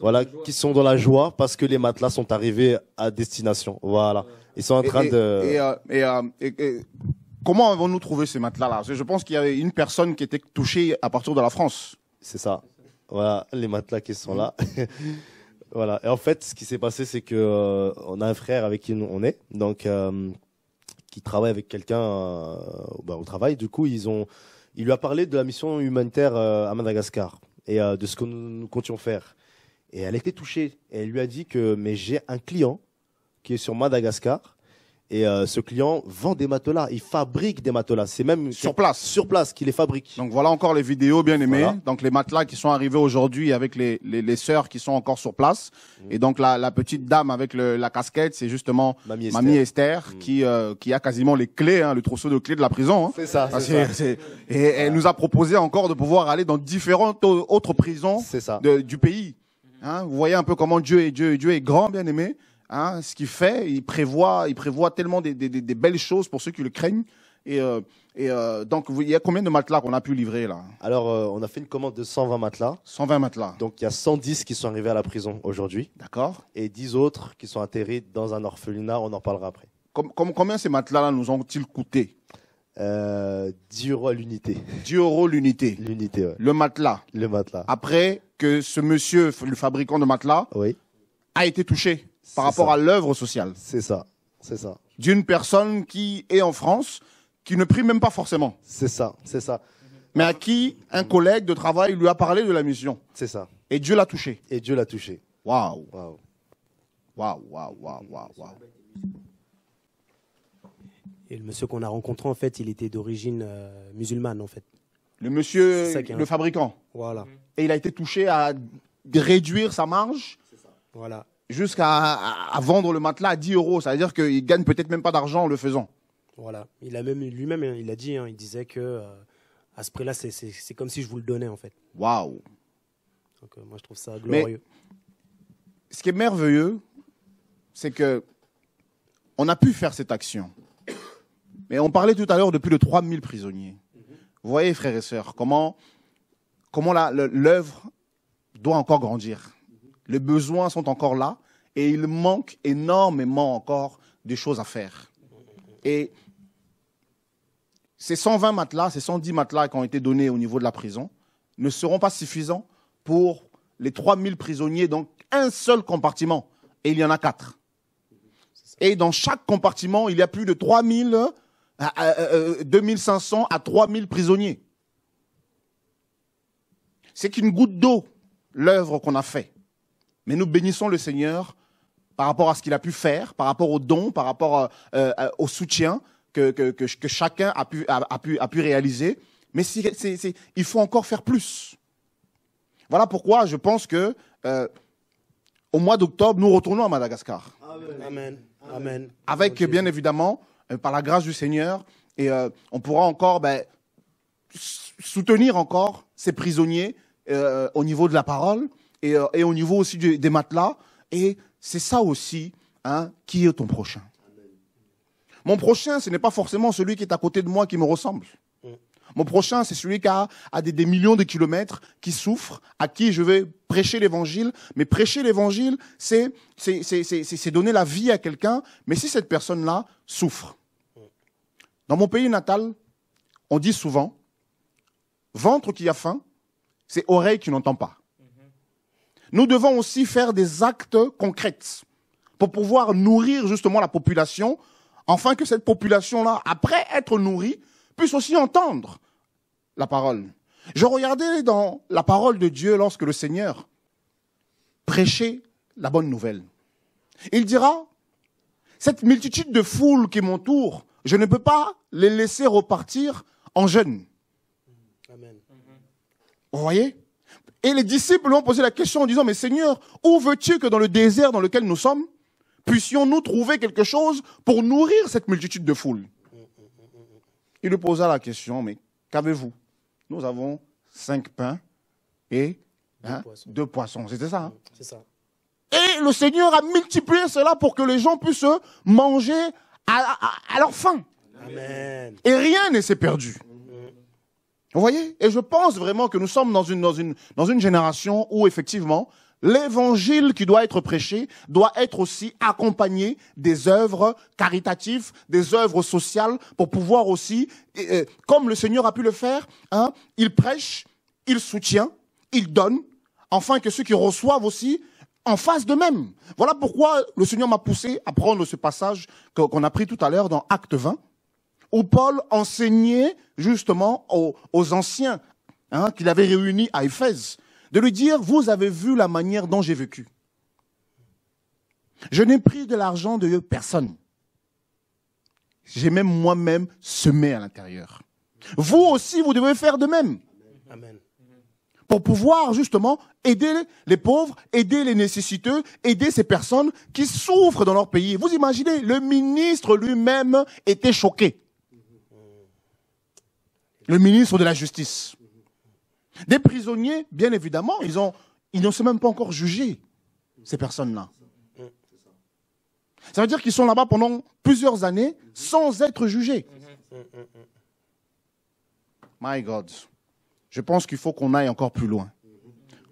voilà, qui sont dans la joie parce que les matelas sont arrivés à destination. Voilà. Ils sont en train de. et Comment avons-nous trouvé ces matelas-là Je pense qu'il y avait une personne qui était touchée à partir de la France. C'est ça. Voilà, les matelas qui sont là. voilà. Et en fait, ce qui s'est passé, c'est que euh, on a un frère avec qui on est, donc euh, qui travaille avec quelqu'un euh, bah, au travail. Du coup, ils ont, il lui a parlé de la mission humanitaire à Madagascar et de ce que nous, comptions faire. Et elle était touchée. elle lui a dit que, mais j'ai un client qui est sur Madagascar et euh, ce client vend des matelas, il fabrique des matelas. C'est même sur place, sur place qu'il les fabrique. Donc voilà encore les vidéos bien aimées. Donc les matelas qui sont arrivés aujourd'hui avec les, les, les sœurs qui sont encore sur place. Mm. Et donc la, la petite dame avec le, la casquette, c'est justement Mamie Esther, mm. qui euh, qui a quasiment les clés, hein, le trousseau de clés de la prison. Hein. C'est ça. c'est ça. Et elle nous a proposé encore de pouvoir aller dans différentes autres prisons du pays. Hein, vous voyez un peu comment Dieu est Dieu, Dieu est grand, bien aimé. Hein, ce qu'il fait, il prévoit, il prévoit tellement des, belles choses pour ceux qui le craignent. Et, euh, et euh, donc, il y a combien de matelas qu'on a pu livrer là Alors, euh, on a fait une commande de 120 matelas. 120 matelas. Donc, il y a 110 qui sont arrivés à la prison aujourd'hui. D'accord. Et 10 autres qui sont atterrés dans un orphelinat, on en parlera après. combien ces matelas-là nous ont-ils coûté 10 euros l'unité. 10 euros l'unité. L'unité, Le matelas. Le matelas. Après que ce monsieur, le fabricant de matelas, oui. a été touché par rapport à l'œuvre sociale. C'est ça, c'est ça. D'une personne qui est en France, qui ne prie même pas forcément. C'est ça, c'est ça. Mais à qui un collègue de travail lui a parlé de la mission. C'est ça. Et Dieu l'a touché. Et Dieu l'a touché. Waouh. Waouh. Waouh, waouh, waouh, Et le monsieur qu'on a rencontré, en fait, il était d'origine euh, musulmane, en fait. Le monsieur, le fabricant. Voilà. Et il a été touché à réduire sa marge. C'est Ça. Voilà jusqu'à vendre le matelas à 10 euros. Ça veut dire qu'il gagne peut-être même pas d'argent en le faisant. Voilà. Il a même lui-même, hein, il a dit, hein, il disait que euh, à ce prix-là, c'est comme si je vous le donnais en fait. Waouh. Donc euh, moi je trouve ça glorieux. ce qui est merveilleux, c'est que on a pu faire cette action. Mais on parlait tout à l'heure de plus de 3000 prisonniers. Mm-hmm. Vous voyez, frères et sœurs, comment, comment l'œuvre doit encore grandir. Les besoins sont encore là et il manque énormément encore de choses à faire. Et ces 120 matelas, ces 110 matelas qui ont été donnés au niveau de la prison ne seront pas suffisants pour les 000 prisonniers, dans un seul compartiment. Et il y en a quatre. Et dans chaque compartiment, il y a plus de 3000, 000, euh, 2500 euh, euh, à 3000 prisonniers. C'est qu'une goutte d'eau, l'œuvre qu'on a faite. Mais nous bénissons le Seigneur par rapport à ce qu'il a pu faire, par rapport aux dons, par rapport euh, euh, euh, au soutien que, chacun a pu, réaliser. Mais il faut encore faire plus. Voilà pourquoi je pense que au mois d'octobre, nous retournons à Madagascar. Amen. Amen. Avec, bien évidemment, par la grâce du Seigneur, et on pourra encore ben, soutenir encore ces prisonniers au niveau de la parole, euh, et, au niveau aussi des matelas. Et c'est ça aussi, hein, qui est ton prochain. Mon prochain, ce n'est pas forcément celui qui est à côté de moi qui me ressemble. Mm. Mon prochain, c'est celui qui a, des, millions de kilomètres, qui souffre, à qui je vais prêcher l'évangile. Mais prêcher l'évangile, c'est, c'est, c'est donner la vie à quelqu'un. Mais si cette personne-là souffre, dans mon pays natal, on dit souvent, ventre qui a faim, c'est oreille qui n'entend pas nous devons aussi faire des actes concrets pour pouvoir nourrir justement la population, afin que cette population-là, après être nourrie, puisse aussi entendre la parole. Je regardais dans la parole de Dieu lorsque le Seigneur prêchait la bonne nouvelle. Il dira, cette multitude de foules qui m'entourent, je ne peux pas les laisser repartir en Amen. Vous voyez et les disciples lui ont posé la question en disant, mais Seigneur, où veux-tu que dans le désert dans lequel nous sommes, puissions-nous trouver quelque chose pour nourrir cette multitude de foules Il lui posa la question, mais qu'avez-vous Nous avons cinq pains et deux, poissons. C'était ça, hein? ça. Et le Seigneur a multiplié cela pour que les gens puissent manger à, leur faim. Et rien ne s'est perdu. Vous voyez Et je pense vraiment que nous sommes dans une, dans une, dans une génération où, effectivement, l'évangile qui doit être prêché doit être aussi accompagné des œuvres caritatives, des œuvres sociales, pour pouvoir aussi, comme le Seigneur a pu le faire, hein, il prêche, il soutient, il donne, afin que ceux qui reçoivent aussi en face deux même. Voilà pourquoi le Seigneur m'a poussé à prendre ce passage qu'on a pris tout à l'heure dans Acte 20, où Paul enseignait justement aux, anciens hein, qu'il avait réunis à Éphèse, de lui dire, vous avez vu la manière dont j'ai vécu. Je n'ai pris de l'argent de personne. J'ai même moi-même semé à l'intérieur. Vous aussi, vous devez faire de même. Amen. Pour pouvoir justement aider les pauvres, aider les nécessiteux, aider ces personnes qui souffrent dans leur pays. Vous imaginez, le ministre lui-même était choqué le ministre de la Justice. Des prisonniers, bien évidemment, ils ont, ils ne sont même pas encore jugés, ces personnes-là. Ça veut dire qu'ils sont là-bas pendant plusieurs années sans être jugés. My God, je pense qu'il faut qu'on aille encore plus loin.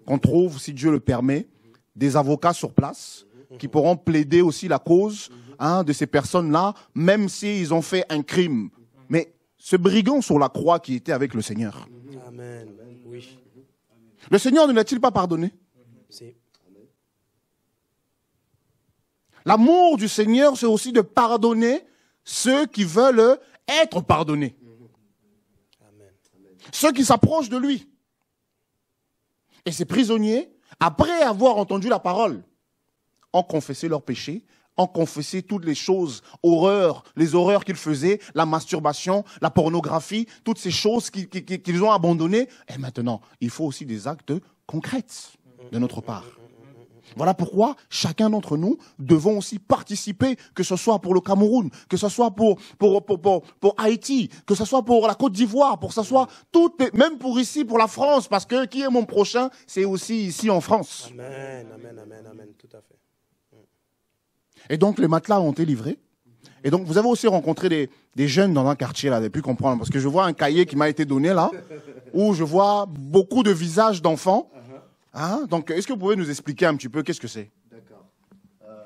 Qu'on trouve, si Dieu le permet, des avocats sur place qui pourront plaider aussi la cause hein, de ces personnes-là, même s'ils ont fait un crime ce brigand sur la croix qui était avec le Seigneur. Oui. Le Seigneur ne l'a-t-il pas pardonné L'amour du Seigneur, c'est aussi de pardonner ceux qui veulent être pardonnés. Ceux qui s'approchent de lui. Et ces prisonniers, après avoir entendu la parole, ont confessé leurs péchés en confesser toutes les choses, horreurs, les horreurs qu'ils faisaient, la masturbation, la pornographie, toutes ces choses qu'ils ont abandonnées. Et maintenant, il faut aussi des actes concrets de notre part. Voilà pourquoi chacun d'entre nous devons aussi participer, que ce soit pour le Cameroun, que ce soit pour, pour, pour, pour, Haïti, que ce soit pour la Côte d'Ivoire, pour que ce soit tout même pour ici, pour la France, parce que qui est mon prochain, c'est aussi ici en France. Amen, amen, amen, amen, tout à fait. Et donc les matelas ont été livrés. Et donc vous avez aussi rencontré des, jeunes dans un quartier là, pu comprendre, parce que je vois un cahier qui m'a été donné là, où je vois beaucoup de visages d'enfants. Uh-huh. Hein? donc est-ce que vous pouvez nous expliquer un petit peu qu'est-ce que c'est D'accord. Euh,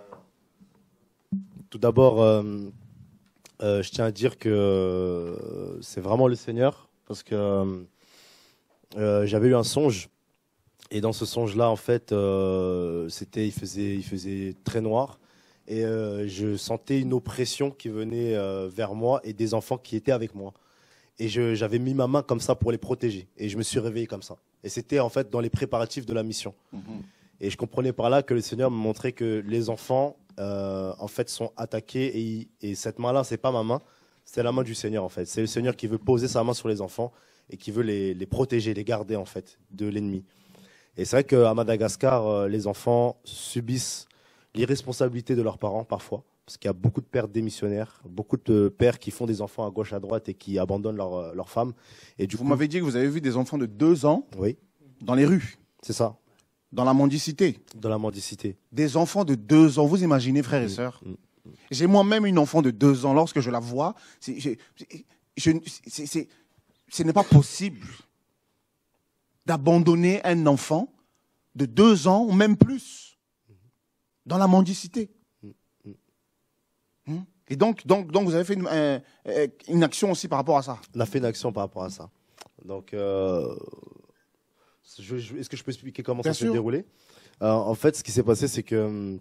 tout d'abord, euh, euh, je tiens à dire que c'est vraiment le Seigneur, parce que j'avais eu un songe. Et dans ce songe-là, en fait, c'était, il faisait, il faisait très noir et euh, je sentais une oppression qui venait euh, vers moi et des enfants qui étaient avec moi. Et j'avais mis ma main comme ça pour les protéger. Et je me suis réveillé comme ça. Et c'était en fait dans les préparatifs de la mission. Et je comprenais par là que le Seigneur me montrait que les enfants, euh, en fait, sont attaqués. Et, cette main-là, ce n'est pas ma main, c'est la main du Seigneur, en fait. C'est le Seigneur qui veut poser sa main sur les enfants et qui veut les, les protéger, les garder, en fait, de l'ennemi. Et c'est vrai qu'à Madagascar, les enfants subissent l'irresponsabilité de leurs parents parfois, parce qu'il y a beaucoup de pères démissionnaires, beaucoup de pères qui font des enfants à gauche, à droite et qui abandonnent leurs leur euh, femmes. Et vous m'avez dit que vous avez vu des enfants de deux ans oui. dans les rues. C'est ça. Dans la mendicité. Dans la mendicité. Des enfants de deux ans, vous imaginez, frères et mm, sœurs mm, mm. J'ai moi-même une enfant de deux ans. Lorsque je la vois, ce n'est pas possible d'abandonner un enfant de deux ans ou même plus dans la mendicité. Mm, mm. Hein? Et donc, donc, donc, vous avez fait euh, une, action aussi par rapport à ça On a fait une action par rapport à ça. Donc, euh, est-ce que je peux expliquer comment ça s'est déroulé euh, En fait, ce qui s'est passé, c'est que hum,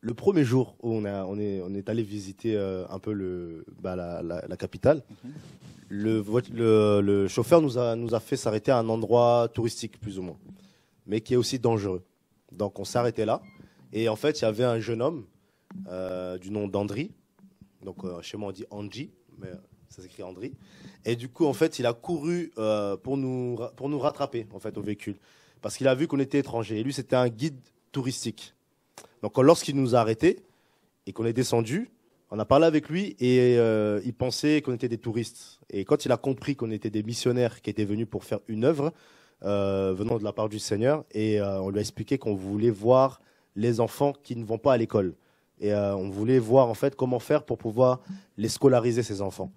le premier jour où on, est, allé visiter un peu le, bah, la, capitale, mhm. le, chauffeur nous a, nous a fait s'arrêter à un endroit touristique, plus ou moins, mais qui est aussi dangereux. Donc, on s'est arrêté là. Et en fait, il y avait un jeune homme euh, du nom d'Andri. Donc, euh, chez moi, on dit Angie, mais ça s'écrit Andri. Et du coup, en fait, il a couru euh, pour, nous, pour nous rattraper, en fait, au véhicule. Parce qu'il a vu qu'on était étrangers. Et lui, c'était un guide touristique. Donc, lorsqu'il nous a arrêtés et qu'on est descendu, on a parlé avec lui et il pensait qu'on était des touristes. Et quand il a compris qu'on était des missionnaires qui étaient venus pour faire une œuvre venant de la part du Seigneur, et on lui a expliqué qu'on voulait voir les enfants qui ne vont pas à l'école. Et euh, on voulait voir en fait comment faire pour pouvoir les scolariser, ces enfants.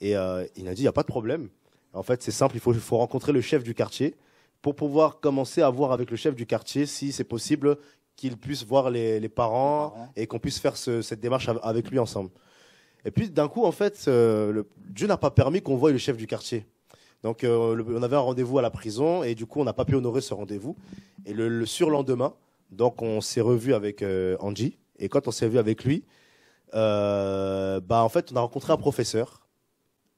Et euh, il a dit, il n'y a pas de problème. En fait, c'est simple, il faut, rencontrer le chef du quartier pour pouvoir commencer à voir avec le chef du quartier si c'est possible qu'il puisse voir les, parents et qu'on puisse faire cette démarche avec lui ensemble. Et puis d'un coup, en fait, Dieu n'a pas permis qu'on voie le chef du quartier. Donc euh, on avait un rendez-vous à la prison et du coup, on n'a pas pu honorer ce rendez-vous. Et le surlendemain, donc on s'est revu avec euh, Angie et quand on s'est revu avec lui, euh, bah en fait on a rencontré un professeur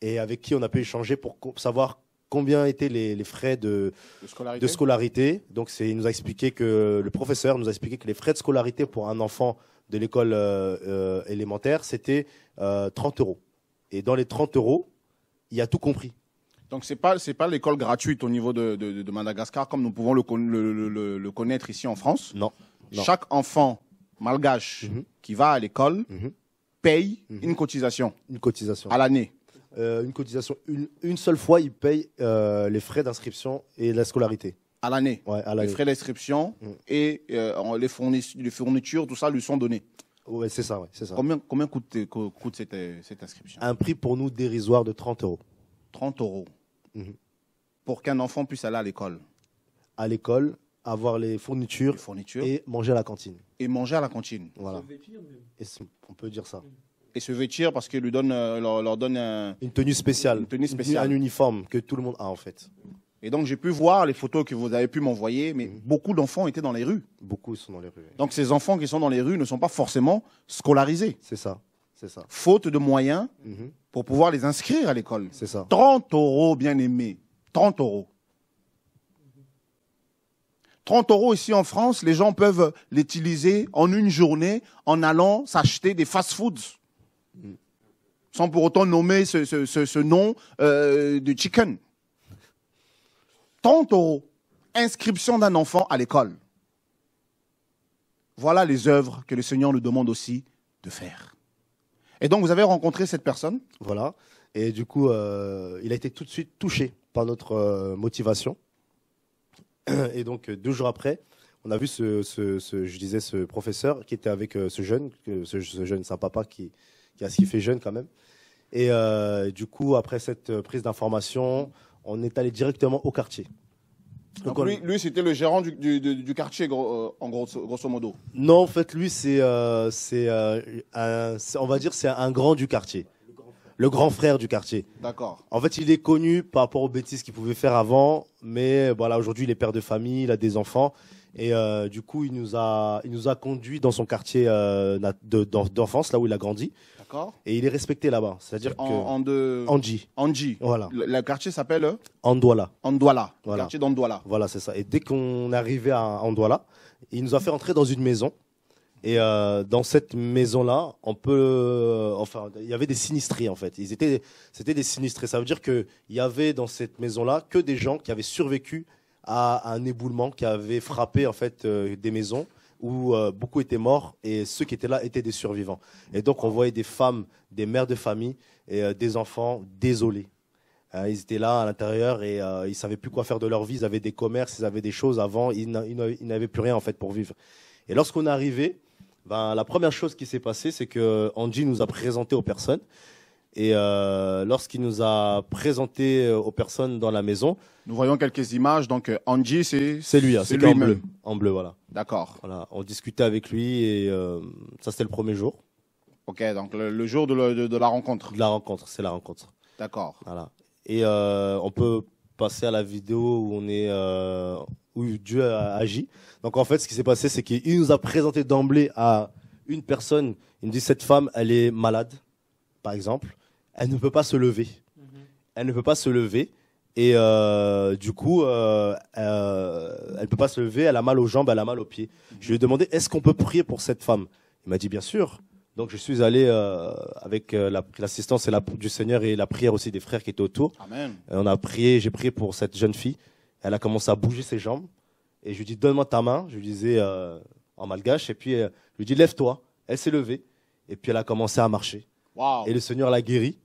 et avec qui on a pu échanger pour savoir combien étaient les, frais de, scolarité. Donc il nous a expliqué que le professeur nous a expliqué que les frais de scolarité pour un enfant de l'école euh, élémentaire c'était 30 euros. Et dans les 30 euros, il y a tout compris. Donc c'est pas pas l'école gratuite au niveau de, Madagascar comme nous pouvons le, connaître ici en France. Non. Chaque enfant malgache mhm. qui va à l'école mhm. paye mhm. une cotisation. Une cotisation. À l'année. Euh, une cotisation une, seule fois il paye euh, les frais d'inscription et la scolarité. À l'année. les frais d'inscription mm. et euh, les, fournitures, tout ça lui sont donnés. Oui, c'est ça, ouais, Combien, coûte, cette, cette inscription Un prix pour nous dérisoire de 30 euros. 30 euros. Mhm. pour qu'un enfant puisse aller à l'école. À l'école, avoir les fournitures, et manger à la cantine. Et manger à la cantine. Voilà. on peut dire ça. Et se vêtir parce qu'ils lui euh, leur, donne une tenue spéciale, une tenue spéciale. un uniforme que tout le monde a en fait. Et donc j'ai pu voir les photos que vous avez pu m'envoyer, mais mhm. beaucoup d'enfants étaient dans les rues. Beaucoup sont dans les rues. Donc ces enfants qui sont dans les rues ne sont pas forcément scolarisés. C'est ça, c'est ça. Faute de moyens, mhm pour pouvoir les inscrire à l'école. C'est ça. 30 euros, bien aimé. 30 euros. 30 euros ici en France, les gens peuvent l'utiliser en une journée en allant s'acheter des fast-foods. Sans pour autant nommer ce, nom euh, de chicken. 30 euros. Inscription d'un enfant à l'école. Voilà les œuvres que le Seigneur nous demande aussi de faire. Et donc, vous avez rencontré cette personne. Voilà. Et du coup, euh, il a été tout de suite touché par notre euh, motivation. Et donc, deux jours après, on a vu ce, je disais, ce professeur qui était avec euh, ce jeune, ce, jeune, sa papa qui, a ce qui fait jeune quand même. Et du coup, après cette prise d'information, on est allé directement au quartier lui, c'était le gérant du, quartier, euh, en gros, grosso modo. Non, en fait, lui, euh, euh, c'est, on va dire, c'est un grand du quartier. Le grand frère du quartier. D'accord. En fait, il est connu par rapport aux bêtises qu'il pouvait faire avant, mais voilà, aujourd'hui, il est père de famille, il a des enfants, et du coup, il nous a, il nous a conduit dans son quartier d'enfance, là où il a grandi. Et il est respecté là-bas. C'est-à-dire que. En, Voilà. Le, quartier s'appelle Andouala. Andouala. Le quartier d'Andouala. Voilà, c'est ça. Et dès qu'on arrivait à Andouala, il nous a fait entrer dans une maison. Et euh, dans cette maison-là, on peut, euh, enfin, il y avait des sinistrés en fait. Ils c'était des sinistrés. Ça veut dire qu'il il y avait dans cette maison-là que des gens qui avaient survécu à un éboulement qui avait frappé en fait euh, des maisons où euh, beaucoup étaient morts et ceux qui étaient là étaient des survivants. Et donc on voyait des femmes, des mères de famille et euh, des enfants désolés. Euh, ils étaient là à l'intérieur et ils ne savaient plus quoi faire de leur vie. Ils avaient des commerces, ils avaient des choses. Avant, ils n'avaient plus rien en fait pour vivre. Et lorsqu'on est arrivé, ben, la première chose qui s'est passée, c'est que Angie nous a présenté aux personnes. Et euh, lorsqu'il nous a présenté euh, aux personnes dans la maison, nous voyons quelques images. Donc euh, Angie, c'est c'est lui, hein, c'est en bleu, en bleu, voilà. D'accord. Voilà, on discutait avec lui et ça c'était le premier jour. Ok, donc le, jour de, la rencontre. De la rencontre, c'est la rencontre. D'accord. Voilà. Et on peut passer à la vidéo où on est où Dieu a agi. Donc en fait, ce qui s'est passé, c'est qu'il nous a présenté d'emblée à une personne. Il nous dit cette femme, elle est malade, par exemple elle ne peut pas se lever. Mhm. Elle ne peut pas se lever. Et euh, du coup, euh, euh, Elle ne peut pas se lever, elle a mal aux jambes, elle a mal aux pieds. Je lui ai demandé, est-ce qu'on peut prier pour cette femme Il m'a dit, bien sûr. Donc je suis allé avec l'assistance la, du Seigneur et la prière aussi des frères qui étaient autour. Amen. on a prié, j'ai prié pour cette jeune fille. Elle a commencé à bouger ses jambes. Et je lui ai dit, donne-moi ta main. Je lui disais en malgache. Et puis je lui ai dit, lève-toi. Elle s'est levée. Et puis elle a commencé à marcher. Et le Seigneur l'a guérie.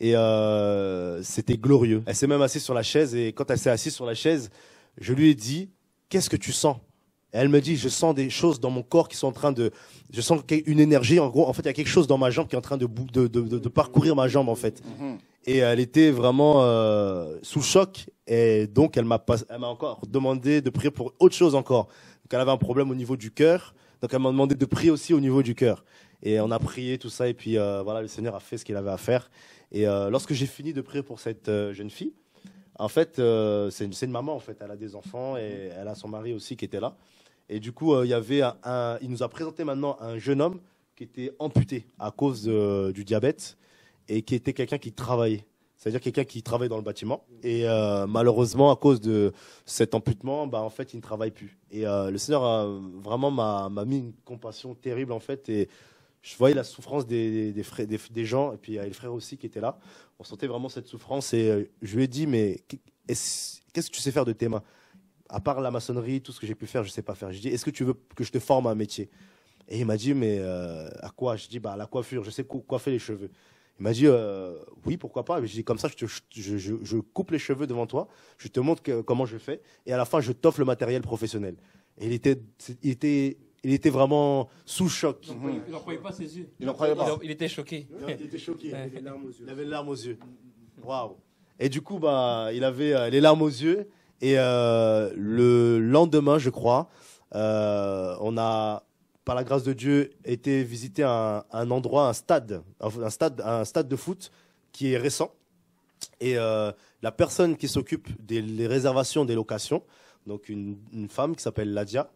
Et euh, c'était glorieux. Elle s'est même assise sur la chaise et quand elle s'est assise sur la chaise, je lui ai dit Qu'est-ce que tu sens Elle me dit Je sens des choses dans mon corps qui sont en train de. Je sens une énergie. En gros, en fait, il y a quelque chose dans ma jambe qui est en train de, de, parcourir ma jambe, en fait. Mm-hmm. Et elle était vraiment euh, sous choc. Et donc, elle m'a encore demandé de prier pour autre chose encore. Donc, elle avait un problème au niveau du cœur. Donc, elle m'a demandé de prier aussi au niveau du cœur. Et on a prié, tout ça. Et puis, euh, voilà, le Seigneur a fait ce qu'il avait à faire. Et euh, lorsque j'ai fini de prier pour cette euh, jeune fille, en fait, euh, c'est une, maman, en fait, elle a des enfants et elle a son mari aussi qui était là. Et du coup, il, avait il nous a présenté maintenant un jeune homme qui était amputé à cause du diabète et qui était quelqu'un qui travaillait. C'est-à-dire quelqu'un qui travaillait dans le bâtiment. Et malheureusement, à cause de cet amputement, bah, en fait, il ne travaille plus. Et le Seigneur a, vraiment m'a mis une compassion terrible, en fait. Et je voyais la souffrance des, gens, et puis il y avait le frère aussi qui était là. On sentait vraiment cette souffrance, et euh, je lui ai dit, mais qu'est-ce que tu sais faire de tes mains À part la maçonnerie, tout ce que j'ai pu faire, je ne sais pas faire. Je lui dis, est-ce que tu veux que je te forme à un métier Et il m'a dit, mais euh, à quoi Je lui dis, bah, à la coiffure, je sais coiffer les cheveux. Il m'a dit, euh, oui, pourquoi pas. Je lui ai dit, comme ça, je, coupe les cheveux devant toi, je te montre comment je fais, et à la fin, je t'offre le matériel professionnel. Et il était il était vraiment sous choc. Il n'en croyait pas ses yeux. Il croyait pas. Il était choqué. Il était choqué. avait les larmes aux yeux. Il avait aux yeux. Et du coup, bah, il avait euh, les larmes aux yeux. Et euh, le lendemain, je crois, euh, on a, par la grâce de Dieu, été visiter un, un endroit, un stade, un stade, un stade de foot qui est récent. Et la personne qui s'occupe des réservations des locations, donc une, une femme qui s'appelle Ladia,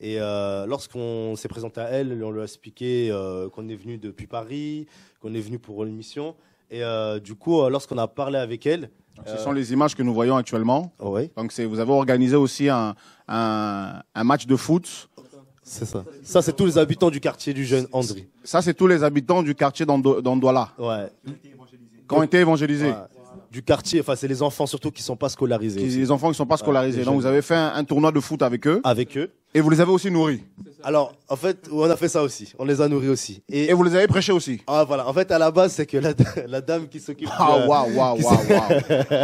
et euh, lorsqu'on s'est présenté à elle, on lui a expliqué euh, qu'on est venu depuis Paris, qu'on est venu pour une mission. Et euh, du coup, lorsqu'on a parlé avec elle. ce sont les images que nous voyons actuellement. Ah Donc vous avez organisé aussi un, match de foot. C'est ça. Ça, c'est tous les habitants du quartier du jeune Andri. Ça, c'est tous les habitants du quartier d'Andouala. Ouais. Qui ont été évangélisés du quartier. Enfin, c'est les enfants surtout qui sont pas scolarisés. les enfants qui sont pas scolarisés. Donc, vous avez fait un, tournoi de foot avec eux. Avec eux. Et vous les avez aussi nourris. Alors, en fait, on a fait ça aussi. On les a nourris aussi. Et, vous les avez prêchés aussi. Ah voilà. En fait, à la base, c'est que la, dame qui s'occupe. Ah waouh waouh waouh.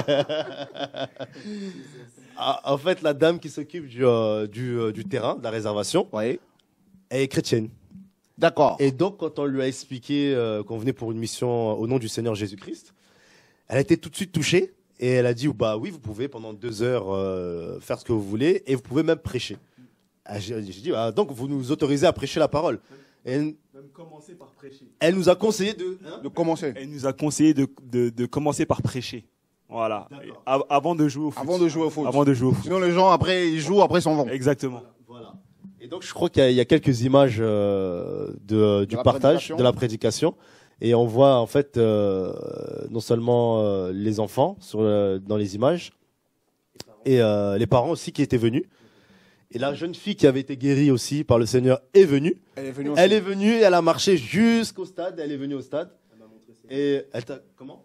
Ah, en fait, la dame qui s'occupe du, euh, euh, du, terrain, de la réservation, oui. est chrétienne. D'accord. Et donc, quand on lui a expliqué euh, qu'on venait pour une mission au nom du Seigneur Jésus-Christ, elle a été tout de suite touchée et elle a dit bah oui, vous pouvez pendant deux heures euh, faire ce que vous voulez et vous pouvez même prêcher. Ah, j'ai dit ah, donc vous nous autorisez à prêcher la parole. elle, nous a conseillé hein de, commencer. Elle nous a conseillé de, commencer par prêcher. Voilà. avant de jouer au foot. Avant de jouer au foot. Avant de jouer Sinon les gens après ils jouent après s'en vont. Exactement. Voilà. Et donc je crois qu'il y, a quelques images euh, euh, du partage, de la prédication et on voit en fait euh, non seulement euh, les enfants dans les images et euh, les parents aussi qui étaient venus. Et la jeune fille qui avait été guérie aussi par le Seigneur est venue. Elle est venue, aussi. elle, est venue, elle a marché jusqu'au stade, elle est venue au stade. et elle t'a comment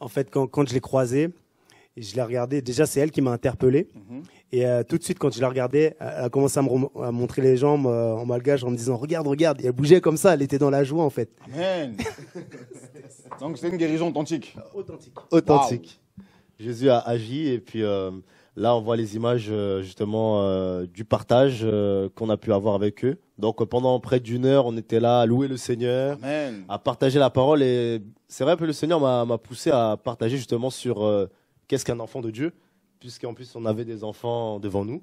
En fait, quand, je l'ai croisée, je l'ai regardée. Déjà, c'est elle qui m'a interpellé. Mhm. Et euh, tout de suite, quand je la regardais, elle a commencé à me montrer les jambes euh, en malgage en me disant Regarde, regarde. elle bougeait comme ça, elle était dans la joie en fait. Amen. Donc c'est une guérison authentique. Authentique. Authentique. Jésus a agi et puis euh, là, on voit les images justement du partage qu'on a pu avoir avec eux. Donc pendant près d'une heure, on était là à louer le Seigneur, à partager la parole. Et c'est vrai que le Seigneur m'a poussé à partager justement sur qu'est-ce qu'un enfant de Dieu puisqu'en plus on avait des enfants devant nous.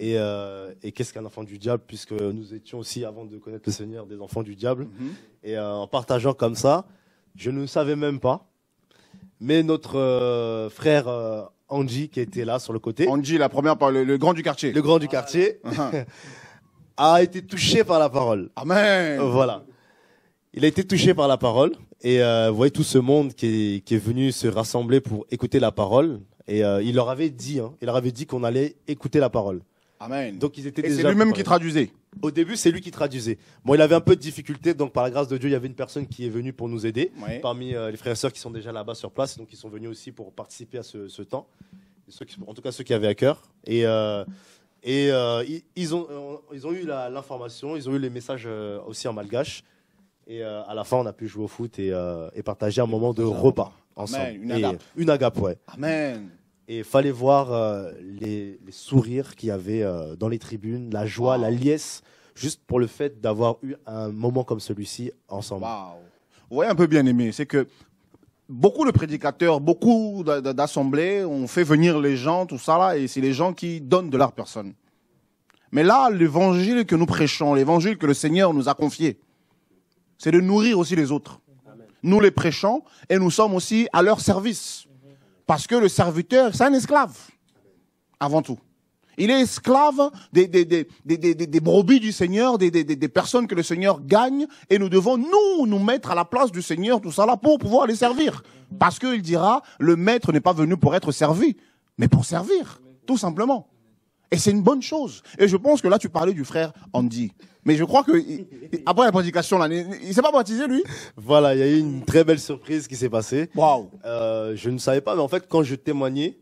Euh, et, qu'est-ce qu'un enfant du diable, puisque nous étions aussi, avant de connaître le Seigneur, des enfants du diable. Mm-hmm. Et euh, en partageant comme ça, je ne savais même pas. Mais notre euh, frère Angie, qui était là sur le côté. Angie, la première, par le, grand du quartier. Le grand du quartier. a été touché par la parole. Amen. Voilà. Il a été touché par la parole. Et vous voyez tout ce monde qui est venu se rassembler pour écouter la parole et euh, il leur avait dit, hein, il leur avait dit qu'on allait écouter la parole. Amen. Donc ils étaient Et c'est lui-même qui traduisait. Au début, c'est lui qui traduisait. Bon, il avait un peu de difficulté, donc par la grâce de Dieu, il y avait une personne qui est venue pour nous aider, parmi euh, les frères et sœurs qui sont déjà là-bas sur place, donc ils sont venus aussi pour participer à ce, temps, en tout cas ceux qui avaient à cœur. Et, euh, et ils, ont, ils ont eu l'information, ils ont eu les messages aussi en malgache. Et à la fin, on a pu jouer au foot et partager un moment de repas ensemble. Une agape. Et, Amen. Et fallait voir euh, les, sourires qu'il y avait euh, dans les tribunes, la joie, la liesse, juste pour le fait d'avoir eu un moment comme celui-ci ensemble. Vous voyez un peu bien aimé, c'est que beaucoup de prédicateurs, beaucoup d'assemblées ont fait venir les gens, tout ça là, et c'est les gens qui donnent de leur personne. Mais là, l'évangile que nous prêchons, l'évangile que le Seigneur nous a confié, c'est de nourrir aussi les autres nous les prêchons et nous sommes aussi à leur service. Parce que le serviteur, c'est un esclave, avant tout. Il est esclave des, des, des, des, des brebis du Seigneur, des, des personnes que le Seigneur gagne, et nous devons, nous, nous mettre à la place du Seigneur, tout ça là, pour pouvoir les servir. Parce qu'il dira, le maître n'est pas venu pour être servi, mais pour servir, tout simplement. Et c'est une bonne chose. Et je pense que là, tu parlais du frère Andy. Mais je crois que après la prédication, là, il s'est pas baptisé lui. Voilà, il y a eu une très belle surprise qui s'est passée. Waouh. Euh, je ne savais pas, mais en fait, quand je témoignais,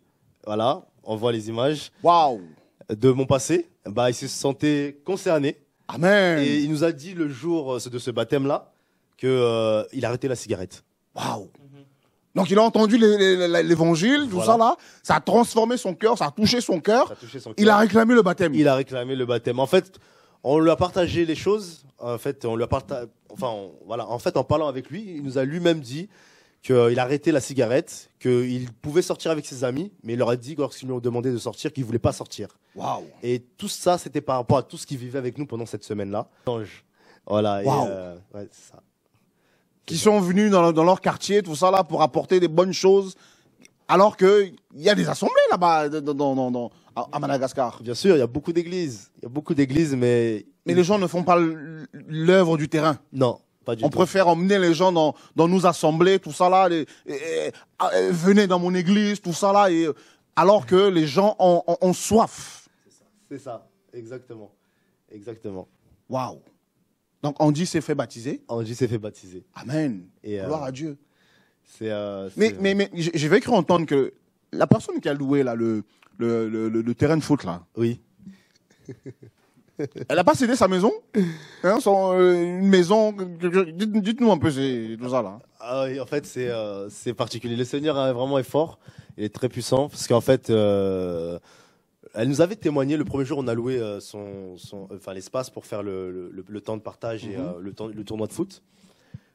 voilà, on voit les images. Waouh. De mon passé, bah, il se sentait concerné. Amen. Et il nous a dit le jour euh, de ce baptême là qu'il euh, arrêtait la cigarette. Waouh. Donc il a entendu l'évangile, tout ça là, ça a transformé son cœur, ça a touché son cœur. Il a réclamé le baptême. Il a réclamé le baptême. En fait, on lui a partagé les choses. En fait, on lui a partagé. Enfin, voilà. En fait, en parlant avec lui, il nous a lui-même dit qu'il arrêtait la cigarette, qu'il pouvait sortir avec ses amis, mais il leur a dit, lorsqu'ils lui ont demandé de sortir, qu'il voulait pas sortir. Wow. Et tout ça, c'était par rapport à tout ce qu'il vivait avec nous pendant cette semaine-là. Voilà. Euh, ça qui sont venus dans, leur quartier, tout ça là, pour apporter des bonnes choses, alors qu'il y a des assemblées là-bas à, Madagascar. Bien sûr, il y a beaucoup d'églises. Il y a beaucoup d'églises, mais... Mais les gens ne font pas l'œuvre du terrain. Non. Pas du tout. on préfère emmener les gens dans, dans nos assemblées, tout ça là, ah, venez dans mon église, tout ça là, et, alors que les gens ont, ont soif. C'est ça, exactement. Exactement. Waouh. Donc Andy s'est fait baptiser. Andy s'est fait baptiser. Amen. Et, euh, Gloire à Dieu. Euh, euh, mais, mais, mais j'ai vécu entendre que la personne qui a loué là, le, le, le, terrain de foot Oui. Elle n'a pas cédé sa maison hein, son, Une maison Dites-nous un peu tout ça là. Ah en fait, c'est particulier. Le Seigneur hein, est vraiment fort, et très puissant, parce qu'en fait, elle nous avait témoigné le premier jour, on a loué euh, son, enfin, l'espace pour faire le, temps de partage et mhm. euh, le, temps, le tournoi de foot.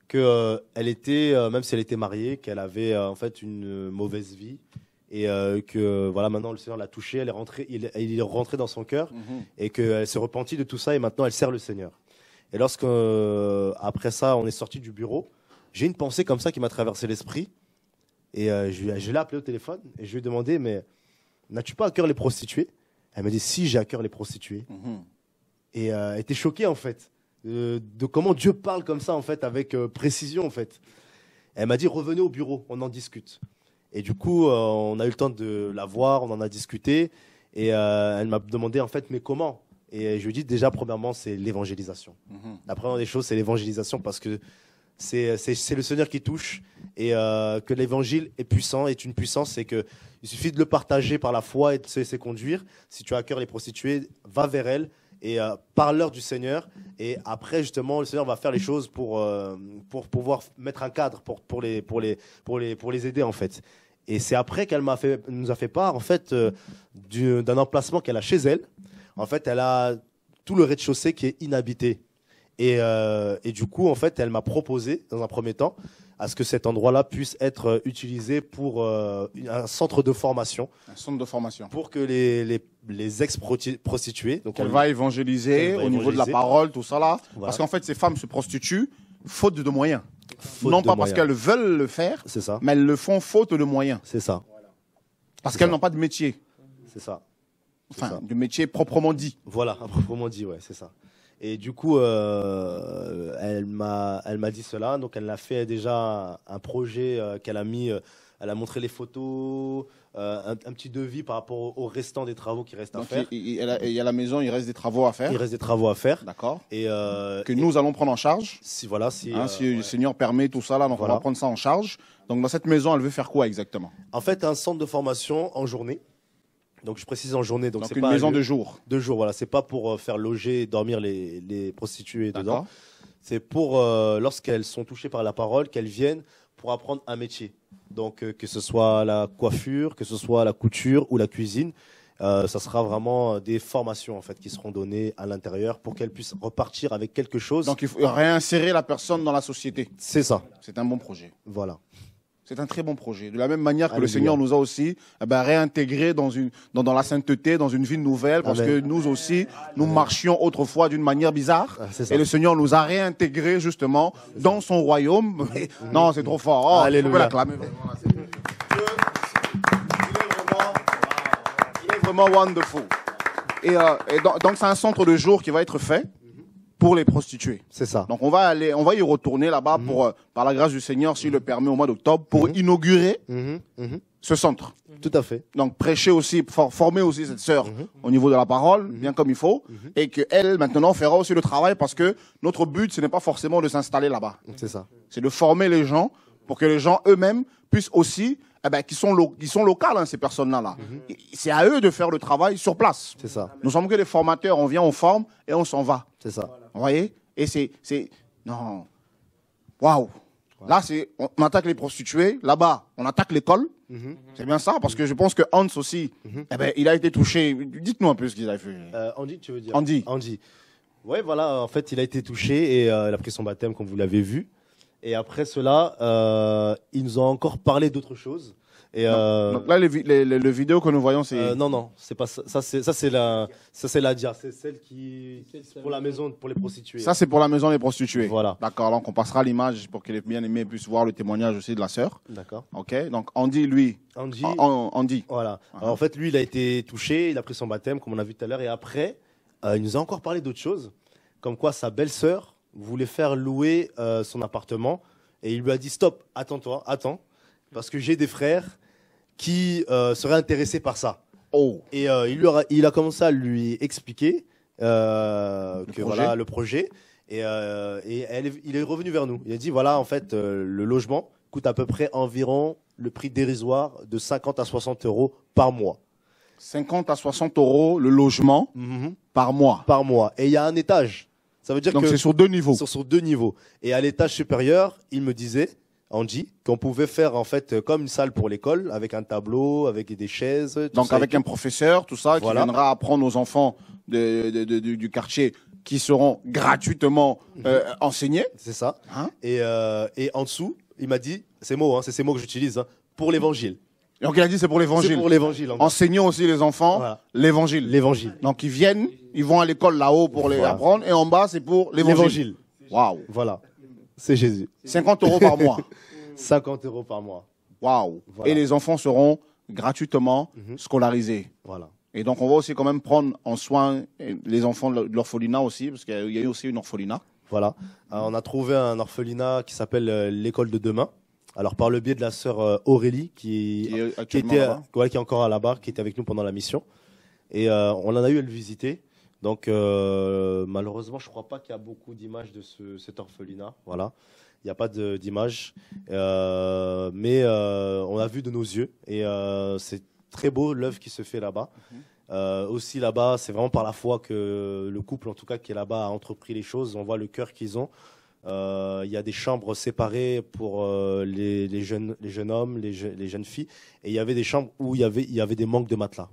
Que euh, elle était, même si elle était mariée, qu'elle avait en fait une mauvaise vie et que voilà maintenant le Seigneur l'a touchée, elle est rentrée, il, est rentré dans son cœur mhm. et qu'elle s'est repentie de tout ça et maintenant elle sert le Seigneur. Et lorsque après ça, on est sorti du bureau, j'ai une pensée comme ça qui m'a traversé l'esprit et je, je l'ai appelée au téléphone et je lui ai demandé mais N'as-tu pas à cœur les prostituées Elle m'a dit Si, j'ai à cœur les prostituées. Mhm. Et euh, elle était choquée, en fait, de, comment Dieu parle comme ça, en fait, avec euh, précision, en fait. Elle m'a dit Revenez au bureau, on en discute. Et du coup, euh, on a eu le temps de la voir, on en a discuté. Et elle m'a demandé, en fait, mais comment Et je lui ai dit Déjà, premièrement, c'est l'évangélisation. Mhm. La première des choses, c'est l'évangélisation parce que euh, c'est, le Seigneur qui touche et euh, que l'évangile est puissant, est une puissance C'est qu'il suffit de le partager par la foi et de se laisser conduire. Si tu as à cœur les prostituées, va vers elles et par euh, parle-leur du Seigneur. Et après, justement, le Seigneur va faire les choses pour, pouvoir mettre un cadre pour, les, aider, en fait. Et c'est après qu'elle nous a fait part, en fait, d'un emplacement qu'elle a chez elle. En fait, elle a tout le rez-de-chaussée qui est inhabité. Euh, et, du coup, en fait, elle m'a proposé, dans un premier temps, à ce que cet endroit-là puisse être euh, utilisé pour euh, un centre de formation. Un centre de formation. Pour que les, les, les ex-prostituées. Donc elle, va évangéliser au niveau de la parole, tout ça là. Parce qu'en fait, ces femmes se prostituent faute de moyens. non pas parce qu'elles veulent le faire, ça. mais elles le font faute de moyens. C'est ça. Parce qu'elles n'ont pas de métier. C'est ça. Enfin, de du métier proprement dit. Voilà, proprement dit, ouais, c'est ça. Et du coup, euh, elle m'a, elle m'a dit cela. Donc, elle a fait déjà un projet euh, qu'elle a mis. Euh, elle a montré les photos, un, petit devis par rapport au, restant des travaux qui restent à faire. Il, il, y a la maison, il reste des travaux à faire. Il reste des travaux à faire. D'accord. Et que nous allons prendre en charge. Si voilà, si, hein, le Seigneur permet tout ça là, donc on va prendre ça en charge. Donc dans cette maison, elle veut faire quoi exactement En fait, un centre de formation en journée. Donc je précise en journée. Donc, c'est une maison de jour. De jour, voilà. C'est pas pour euh, faire loger et dormir les, prostituées dedans. C'est pour, euh, lorsqu'elles sont touchées par la parole, qu'elles viennent pour apprendre un métier. Donc euh, que ce soit la coiffure, que ce soit la couture ou la cuisine. ça sera vraiment des formations en fait qui seront données à l'intérieur pour qu'elles puissent repartir avec quelque chose. Donc il faut réinsérer la personne dans la société. C'est ça. C'est un bon projet. Voilà. C'est un très bon projet. De la même manière que le Seigneur nous a aussi eh ben, réintégrés dans, une, dans, dans, la sainteté, dans une vie nouvelle, parce que nous aussi, nous marchions autrefois d'une manière bizarre. Ah, et le Seigneur nous a réintégrés justement dans son royaume. non, c'est trop fort. Oh, Alléluia. Il est vraiment, Il est vraiment wonderful. Et, euh, et donc, c'est un centre de jour qui va être fait pour les prostituées. C'est ça. Donc on va aller, on va y retourner là-bas mhm. pour, euh, par la grâce du Seigneur, s'il le permet, au mois d'octobre, pour mhm. inaugurer mhm. ce centre. Tout à fait. Donc prêcher aussi, former aussi cette sœur au niveau de la parole, bien comme il faut, et qu'elle, maintenant fera aussi le travail parce que notre but ce n'est pas forcément de s'installer là-bas. C'est ça. C'est de former les gens pour que les gens eux-mêmes puissent aussi eh ben, qui sont, qui sont locales, hein, ces personnes-là. Mhm. C'est à eux de faire le travail sur place. C'est ça. Nous sommes que des formateurs, on vient, on forme et on s'en va. C'est ça. Vous voyez Et c'est. Non. Waouh Là, c'est on attaque les prostituées. Là-bas, on attaque l'école. Mhm. C'est bien ça, parce que je pense que Hans aussi, mhm. eh ben, il a été touché. Dites-nous un peu ce qu'il a fait. Euh, Andy, tu veux dire Andy. Andy. Ouais, voilà, en fait, il a été touché et euh, il a pris son baptême, comme vous l'avez vu. Et après cela, euh, ils nous ont encore parlé d'autres choses. Et euh, Donc là, les le vidéo que nous voyons, c'est. Euh, non, non, c'est pas ça. c'est c'est la, ça, c'est la dia. C'est celle qui pour la maison, pour les prostituées. ça, c'est pour la maison des prostituées. Voilà. D'accord, donc on passera l'image pour que les bien-aimés puissent voir le témoignage aussi de la sœur. D'accord. Ok, donc Andy, lui, Andy. Ah, oh, Andy, Voilà. Ah. en fait, lui, il a été touché, il a pris son baptême, comme on a vu tout à l'heure, et après, il nous a encore parlé d'autre chose, comme quoi sa belle-sœur voulait faire louer euh, son appartement et il lui a dit stop, attends-toi, attends, parce que j'ai des frères qui euh, seraient intéressés par ça. Oh. Et euh, il, a, commencé à lui expliquer le que projet. voilà le projet. Et, il est revenu vers nous. Il a dit voilà en fait le logement coûte à peu près environ le prix dérisoire de 50 à 60 euros par mois. 50 à 60 euros le logement mhm. par mois. Par mois. Et il y a un étage. Ça veut dire Donc c'est sur deux niveaux. Sur, deux niveaux. Et à l'étage supérieur, il me disait, dit, qu'on pouvait faire en fait euh, comme une salle pour l'école, avec un tableau, avec des chaises. Donc avec un professeur, tout ça, qui viendra apprendre aux enfants du quartier qui seront gratuitement euh, enseignés. C'est ça. Hein euh, et, en dessous, il m'a dit, ces mots, hein, c'est ces mots que j'utilise, hein, pour l'évangile. Donc il a dit c'est pour l'évangile. C'est pour l'évangile. Enseignons aussi les enfants l'évangile. L'évangile. Donc ils viennent ils vont à l'école là-haut pour les apprendre et en bas, c'est pour l'évangile. Waouh. Voilà. C'est Jésus. 50 euros par mois. 50 euros par mois. Waouh. Et les enfants seront gratuitement mhm. scolarisés. Voilà. Et donc, on va aussi quand même prendre en soin les enfants de l'orphelinat aussi, parce qu'il y a eu aussi une orphelinat. Voilà. Euh, on a trouvé un orphelinat qui s'appelle euh, l'école de demain. Alors par le biais de la sœur euh, Aurélie qui, qui, est, était, qui est encore à la barre, qui était avec nous pendant la mission. Et on en a eu à le visiter. Donc euh, malheureusement, je ne crois pas qu'il y a beaucoup d'images de cet orphelinat. Voilà, il n'y a pas d'images, euh, mais euh, on a vu de nos yeux et c'est très beau l'œuvre qui se fait là-bas. aussi là-bas, c'est vraiment par la foi que le couple, en tout cas qui est là-bas, a entrepris les choses. On voit le cœur qu'ils ont. Il y a des chambres séparées pour les, jeunes, hommes, les, jeunes filles, et il y avait des chambres où il y avait des manques de matelas.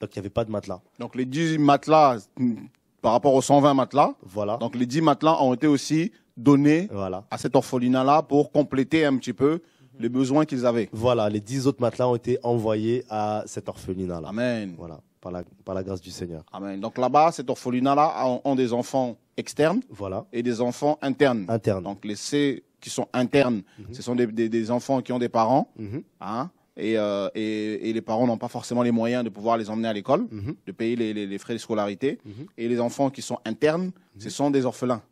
Donc il n'y avait pas de matelas. Donc les 10 matelas hmm, par rapport aux 120 matelas. Voilà. Donc les 10 matelas ont été aussi donnés voilà. à cette orphelinat-là pour compléter un petit peu les besoins qu'ils avaient. Voilà, les 10 autres matelas ont été envoyés à cet orphelinat-là. Amen. Voilà, par la, par la grâce du Seigneur. Amen. Donc là-bas, cette orphelinat-là a des enfants externes voilà. et des enfants internes. Internes. Donc les C qui sont internes, mhm. ce sont des, des, des, enfants qui ont des parents. Mm hein, euh, et, les parents n'ont pas forcément les moyens de pouvoir les emmener à l'école, mhm. de payer les, frais de scolarité. Mhm. Et les enfants qui sont internes, mhm. ce sont des orphelins.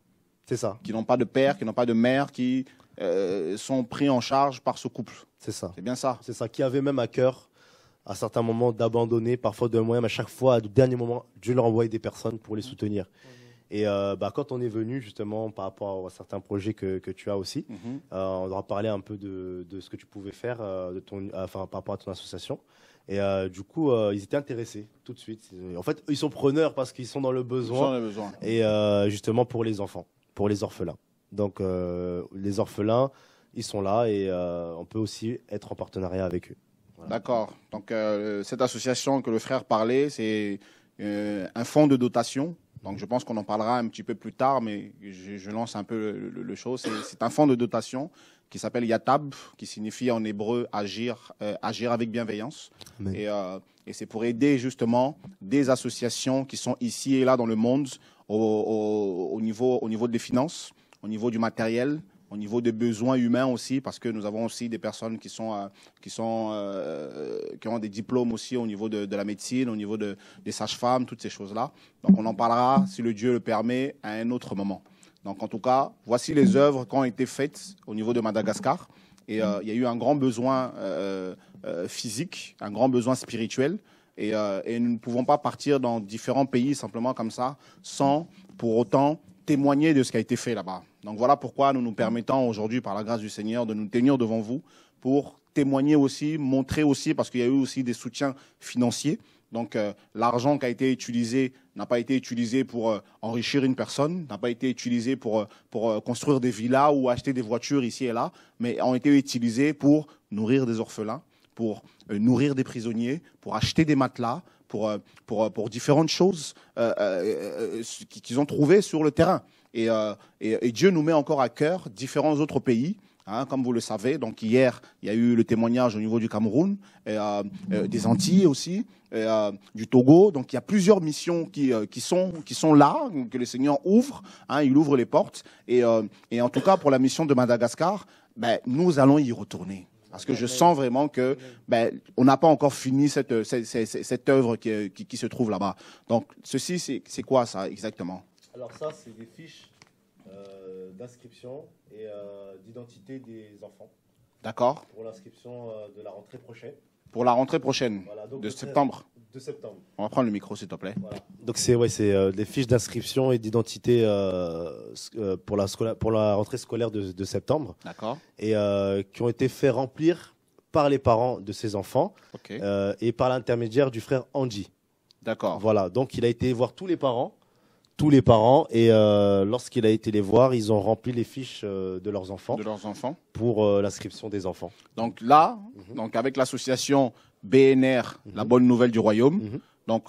C'est ça. Qui n'ont pas de père, qui n'ont pas de mère, qui euh, sont pris en charge par ce couple. C'est ça. C'est bien ça. C'est ça. Qui avait même à cœur, à certains moments, d'abandonner, parfois de moyens, à chaque fois, à dernier moment, Dieu leur envoyer des personnes pour les soutenir. Et euh, bah, quand on est venu justement par rapport à certains projets que, que tu as aussi, mhm. euh, on aura parlé un peu de, de, ce que tu pouvais faire euh, de ton, par rapport à ton association. Et du coup, ils étaient intéressés tout de suite. En fait, ils sont preneurs parce qu'ils sont dans le besoin. dans le besoin. Et justement pour les enfants, pour les orphelins. Donc les orphelins, ils sont là et on peut aussi être en partenariat avec eux. D'accord. Donc cette association que le frère parlait, c'est un fonds de dotation donc je pense qu'on en parlera un petit peu plus tard, mais je, lance un peu le, le, show. C'est un fonds de dotation qui s'appelle Yatab, qui signifie en hébreu agir, euh, agir avec bienveillance. Euh, et, c'est pour aider justement des associations qui sont ici et là dans le monde au, au, niveau, au niveau des finances, au niveau du matériel, au niveau des besoins humains aussi, parce que nous avons aussi des personnes qui sont euh, qui sont euh, euh, qui ont des diplômes aussi au niveau de, la médecine, au niveau des sages-femmes, toutes ces choses-là. Donc on en parlera si le Dieu le permet à un autre moment. Donc en tout cas, voici les œuvres qui ont été faites au niveau de Madagascar. Et il y a eu un grand besoin physique, un grand besoin spirituel. et nous ne pouvons pas partir dans différents pays simplement comme ça, sans pour autant témoigner de ce qui a été fait là-bas. Donc voilà pourquoi nous nous permettons aujourd'hui, par la grâce du Seigneur, de nous tenir devant vous pour témoigner aussi, montrer aussi, parce qu'il y a eu aussi des soutiens financiers. Donc euh, l'argent qui a été utilisé n'a pas été utilisé pour euh, enrichir une personne, n'a pas été utilisé pour, euh, construire des villas ou acheter des voitures ici et là, mais ont été utilisés pour nourrir des orphelins, pour nourrir des prisonniers, pour acheter des matelas, pour différentes choses qu'ils ont trouvées sur le terrain. Euh, et, Dieu nous met encore à cœur différents autres pays. Hein, comme vous le savez. Donc hier, il y a eu le témoignage au niveau du Cameroun, euh, euh, des Antilles aussi, du Togo. Donc il y a plusieurs missions qui, sont, là, que le Seigneur ouvre. Hein, il ouvre les portes. Et, en tout cas, pour la mission de Madagascar, ben, nous allons y retourner. Parce que je sens vraiment que ben, on n'a pas encore fini cette, œuvre qui, qui se trouve là-bas. Donc ceci, c'est quoi ça exactement alors ça, c'est des fiches euh, d'inscription et euh, d'identité des enfants. D'accord. Pour l'inscription euh, de la rentrée prochaine. Pour la rentrée prochaine de septembre. De septembre. On va prendre le micro, s'il te plaît. Donc c'est ouais, c'est des fiches d'inscription et d'identité pour la pour la rentrée scolaire de, septembre. D'accord. Et qui ont été fait remplir par les parents de ces enfants et par l'intermédiaire du frère Andy. D'accord. Voilà. Donc il a été voir tous les parents tous les parents et euh, lorsqu'il a été les voir, ils ont rempli les fiches euh, de leurs enfants. De leurs enfants. Pour euh, l'inscription des enfants. Donc là, mhm. donc avec l'association BNR, la mhm. bonne nouvelle du royaume, mhm. donc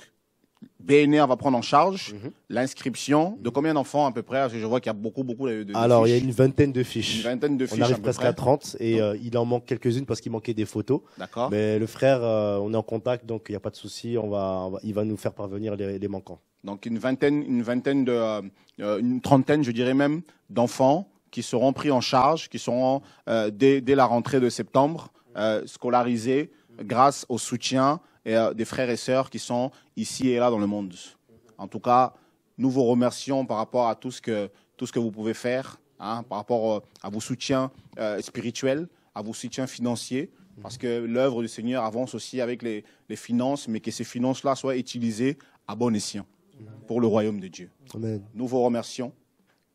BNR va prendre en charge mhm. l'inscription de combien d'enfants à peu près je vois qu'il y a beaucoup, beaucoup de, fiches. Alors, il y a une vingtaine de fiches. Une vingtaine de fiches. On arrive presque à 30 et euh, il en manque quelques-unes parce qu'il manquait des photos. D'accord. Mais le frère, euh, on est en contact, donc il n'y a pas de souci. il va nous faire parvenir les, manquants. Donc, une vingtaine, une vingtaine euh, une trentaine, je dirais même, d'enfants qui seront pris en charge, qui seront dès, dès, la rentrée de septembre scolarisés grâce au soutien et euh, des frères et sœurs qui sont ici et là dans le monde. En tout cas, nous vous remercions par rapport à tout ce que, vous pouvez faire, hein, par rapport euh, à vos soutiens euh, spirituels, à vos soutiens financiers, parce que l'œuvre du Seigneur avance aussi avec les, finances, mais que ces finances-là soient utilisées à bon escient pour le royaume de Dieu. Nous vous remercions.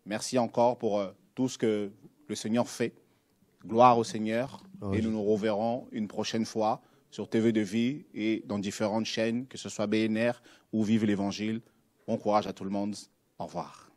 Merci encore pour tout ce que le Seigneur fait. Gloire au Seigneur. Oh, et nous nous reverrons une prochaine fois sur TV de Vie et dans différentes chaînes, que ce soit BNR ou Vive l'Évangile. Bon courage à tout le monde. Au revoir.